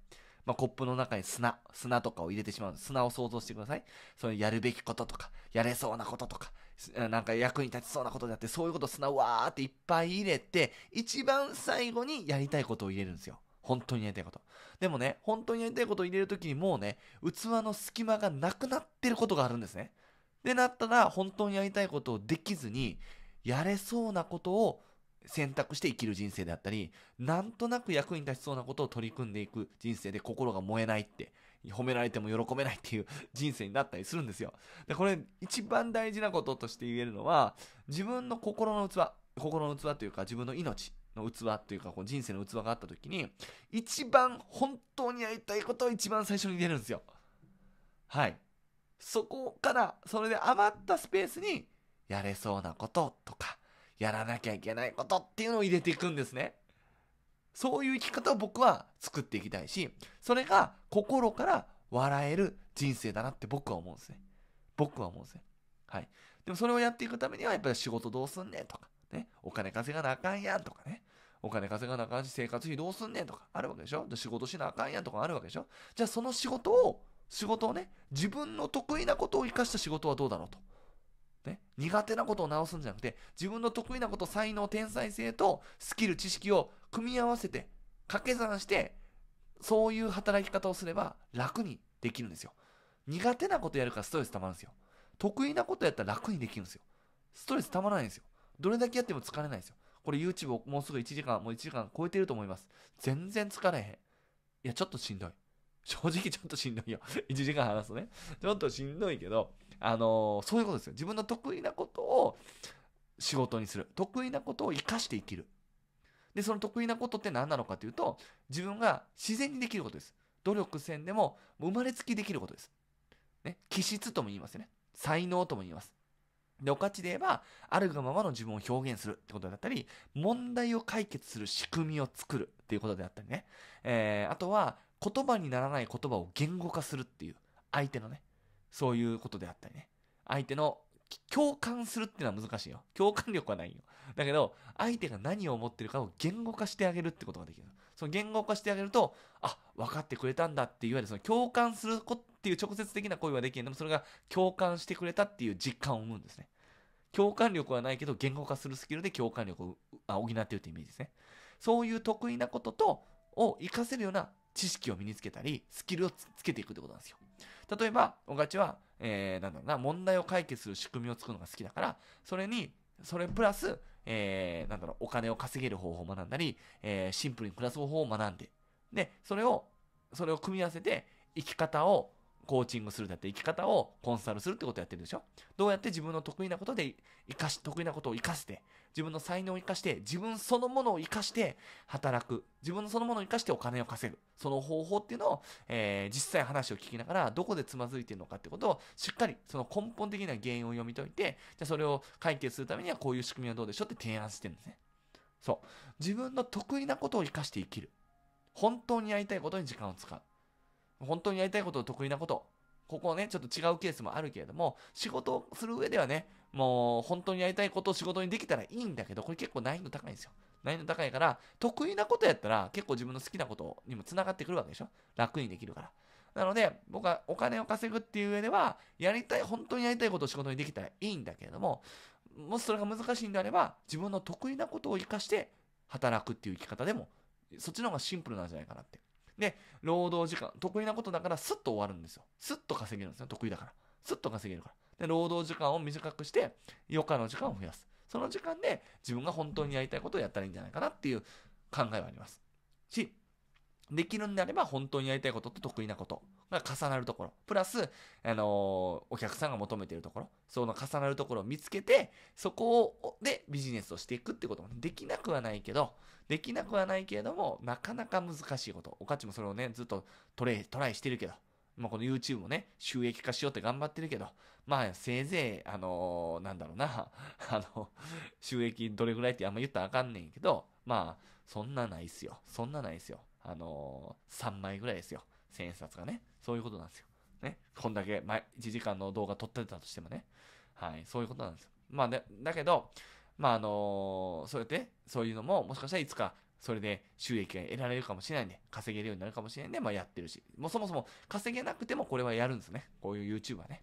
まあ、コップの中に砂、砂とかを入れてしまう。砂を想像してください。そのやるべきこととか、やれそうなこととか、なんか役に立ちそうなことであって、そういうこと砂をわーっていっぱい入れて、一番最後にやりたいことを入れるんですよ。本当にやりたいこと。でもね、本当にやりたいことを入れるときにもうね、器の隙間がなくなってることがあるんですね。でなったら、本当にやりたいことをできずに、やれそうなことを選択して生きる人生であったり、なんとなく役に立ちそうなことを取り組んでいく人生で心が燃えないって、褒められても喜べないっていう (laughs) 人生になったりするんですよ。で、これ一番大事なこととして言えるのは、自分の心の器、心の器というか自分の命の器っていうかこう人生の器があった時に一番本当にやりたいことを一番最初に出るんですよはいそこからそれで余ったスペースにやれそうなこととかやらなきゃいけないことっていうのを入れていくんですねそういう生き方を僕は作っていきたいしそれが心から笑える人生だなって僕は思うんですね僕は思うんですねはいでもそれをやっていくためにはやっぱり仕事どうすんねんとかね、お金稼がなあかんやんとかね、お金稼がなあかんし生活費どうすんねんとかあるわけでしょ仕事しなあかんやんとかあるわけでしょじゃあその仕事を、仕事をね、自分の得意なことを生かした仕事はどうだろうと。ね、苦手なことを直すんじゃなくて、自分の得意なこと、才能、天才性とスキル、知識を組み合わせて、掛け算して、そういう働き方をすれば楽にできるんですよ。苦手なことやるからストレス溜まるんですよ。得意なことやったら楽にできるんですよ。ストレス溜まらないんですよ。どれだけやっても疲れないですよ。これ YouTube もうすぐ1時間、もう1時間超えてると思います。全然疲れへん。いや、ちょっとしんどい。正直 (laughs) ちょっとしんどいよ。1時間話すとね。ちょっとしんどいけど、あのー、そういうことですよ。自分の得意なことを仕事にする。得意なことを生かして生きる。で、その得意なことって何なのかというと、自分が自然にできることです。努力せんでも、生まれつきできることです。ね。気質とも言いますよね。才能とも言います。で、おかちで言えば、あるがままの自分を表現するってことだったり、問題を解決する仕組みを作るっていうことであったりね。えー、あとは、言葉にならない言葉を言語化するっていう、相手のね、そういうことであったりね。相手の共感するっていうのは難しいよ。共感力はないよ。だけど、相手が何を思ってるかを言語化してあげるってことができる。その言語化してあげると、あ、分かってくれたんだっていわゆるその共感する子っていう直接的な声はできんでも、それが共感してくれたっていう実感を生むんですね。共感力はないけど、言語化するスキルで共感力を補っているというイメージですね。そういう得意なことと、を活かせるような知識を身につけたり、スキルをつけていくってことなんですよ。例えば、おがちは、えー、なんだろうな、問題を解決する仕組みを作るのが好きだから、それに、それプラス、えー、なんだろう、お金を稼げる方法を学んだり、えー、シンプルに暮らす方法を学んで、で、それを、それを組み合わせて、生き方をコーチングするだって生き方をコンサルするってことやってるでしょどうやって自分の得意なことで生かし、得意なことを生かして、自分の才能を生かして、自分そのものを生かして働く。自分のそのものを生かしてお金を稼ぐ。その方法っていうのを、えー、実際話を聞きながら、どこでつまずいてるのかってことを、しっかりその根本的な原因を読み解いて、じゃあそれを解決するためにはこういう仕組みはどうでしょうって提案してるんですね。そう。自分の得意なことを生かして生きる。本当にやりたいことに時間を使う。本当にやりたいこと得意なこと、ここね、ちょっと違うケースもあるけれども、仕事をする上ではね、もう本当にやりたいことを仕事にできたらいいんだけど、これ結構難易度高いんですよ。難易度高いから、得意なことやったら結構自分の好きなことにもつながってくるわけでしょ楽にできるから。なので、僕はお金を稼ぐっていう上では、やりたい、本当にやりたいことを仕事にできたらいいんだけれども、もしそれが難しいんであれば、自分の得意なことを活かして働くっていう生き方でも、そっちの方がシンプルなんじゃないかなってで、労働時間、得意なことだからスッと終わるんですよ。スッと稼げるんですよ。得意だから。スッと稼げるから。で、労働時間を短くして、余暇の時間を増やす。その時間で自分が本当にやりたいことをやったらいいんじゃないかなっていう考えはあります。し、できるんであれば本当にやりたいことと得意なことが重なるところ。プラス、あのー、お客さんが求めているところ、その重なるところを見つけて、そこをでビジネスをしていくってこともできなくはないけど、できなくはないけれども、なかなか難しいこと。おかちもそれをね、ずっとトレイ、トライしてるけど、まあ、この YouTube もね、収益化しようって頑張ってるけど、まあ、せいぜい、あのー、なんだろうな、(laughs) あの、収益どれぐらいってあんま言ったらあかんねんけど、まあ、そんなないっすよ。そんなないっすよ。あのー、3枚ぐらいですよ。千円札がね。そういうことなんですよ。ね。こんだけ毎1時間の動画撮ってたとしてもね。はい。そういうことなんですよ。まあね、だけど、まああのー、そうやって、そういうのも、もしかしたらいつか、それで収益が得られるかもしれないんで、稼げるようになるかもしれないんで、まあやってるし。もうそもそも稼げなくてもこれはやるんですね。こういう YouTube はね。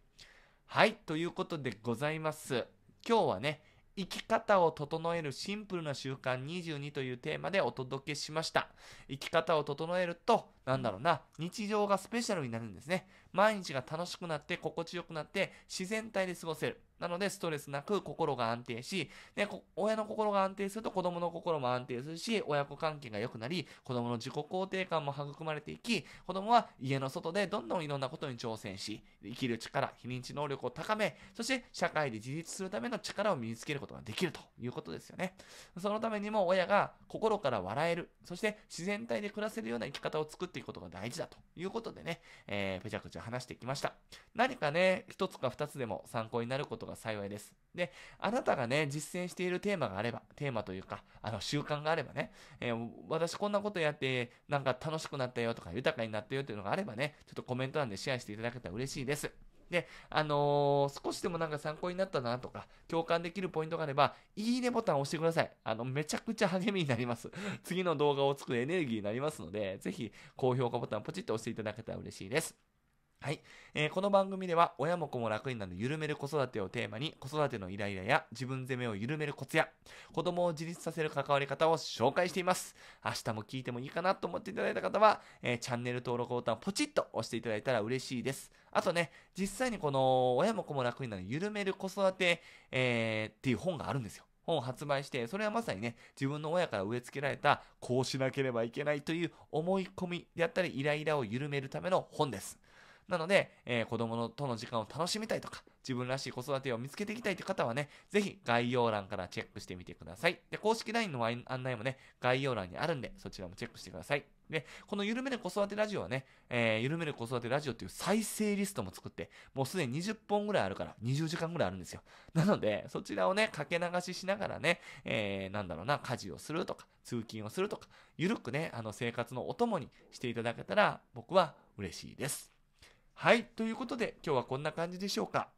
はい。ということでございます。今日はね、生き方を整えるシンプルな習慣22というテーマでお届けしました。生き方を整えると、なんだろうな、日常がスペシャルになるんですね。毎日が楽しくなって、心地よくなって、自然体で過ごせる。なので、ストレスなく心が安定し、ね、親の心が安定すると子供の心も安定するし、親子関係が良くなり、子供の自己肯定感も育まれていき、子供は家の外でどんどんいろんなことに挑戦し、生きる力、非認知能力を高め、そして社会で自立するための力を身につけることができるということですよね。そのためにも親が心から笑える、そして自然体で暮らせるような生き方を作っていくことが大事だということでね、えー、ぺちゃくちゃ話してきました。何かね、一つか二つでも参考になることが幸いです。で、あなたがね、実践しているテーマがあれば、テーマというか、あの、習慣があればね、えー、私こんなことやって、なんか楽しくなったよとか、豊かになったよというのがあればね、ちょっとコメント欄でシェアしていただけたら嬉しいです。で、あのー、少しでもなんか参考になったなとか、共感できるポイントがあれば、いいねボタンを押してください。あの、めちゃくちゃ励みになります。次の動画を作るエネルギーになりますので、ぜひ、高評価ボタンポチッと押していただけたら嬉しいです。はい、えー、この番組では親も子も楽になる緩める子育てをテーマに子育てのイライラや自分責めを緩めるコツや子供を自立させる関わり方を紹介しています。明日も聞いてもいいかなと思っていただいた方は、えー、チャンネル登録ボタンをポチッと押していただいたら嬉しいです。あとね、実際にこの親も子も楽になる緩める子育て、えー、っていう本があるんですよ。本を発売して、それはまさにね、自分の親から植え付けられた、こうしなければいけないという思い込みであったり、イライラを緩めるための本です。なので、えー、子供のとの時間を楽しみたいとか、自分らしい子育てを見つけていきたいという方はね、ぜひ概要欄からチェックしてみてください。で、公式 LINE の案内もね、概要欄にあるんで、そちらもチェックしてください。で、このゆるめる子育てラジオはね、えー、ゆるめる子育てラジオっていう再生リストも作って、もうすでに20本ぐらいあるから、20時間ぐらいあるんですよ。なので、そちらをね、かけ流ししながらね、えー、なんだろうな、家事をするとか、通勤をするとか、ゆるくね、あの生活のお供にしていただけたら、僕は嬉しいです。はい。ということで、今日はこんな感じでしょうか。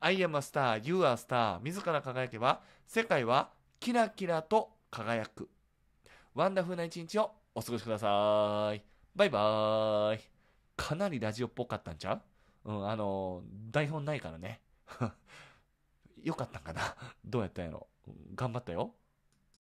I am a star, you are a star. 自ら輝けば、世界はキラキラと輝く。ワンダフルな一日をお過ごしください。バイバーイ。かなりラジオっぽかったんちゃううん、あの、台本ないからね。(laughs) よかったんかな (laughs) どうやったんやろ頑張ったよ。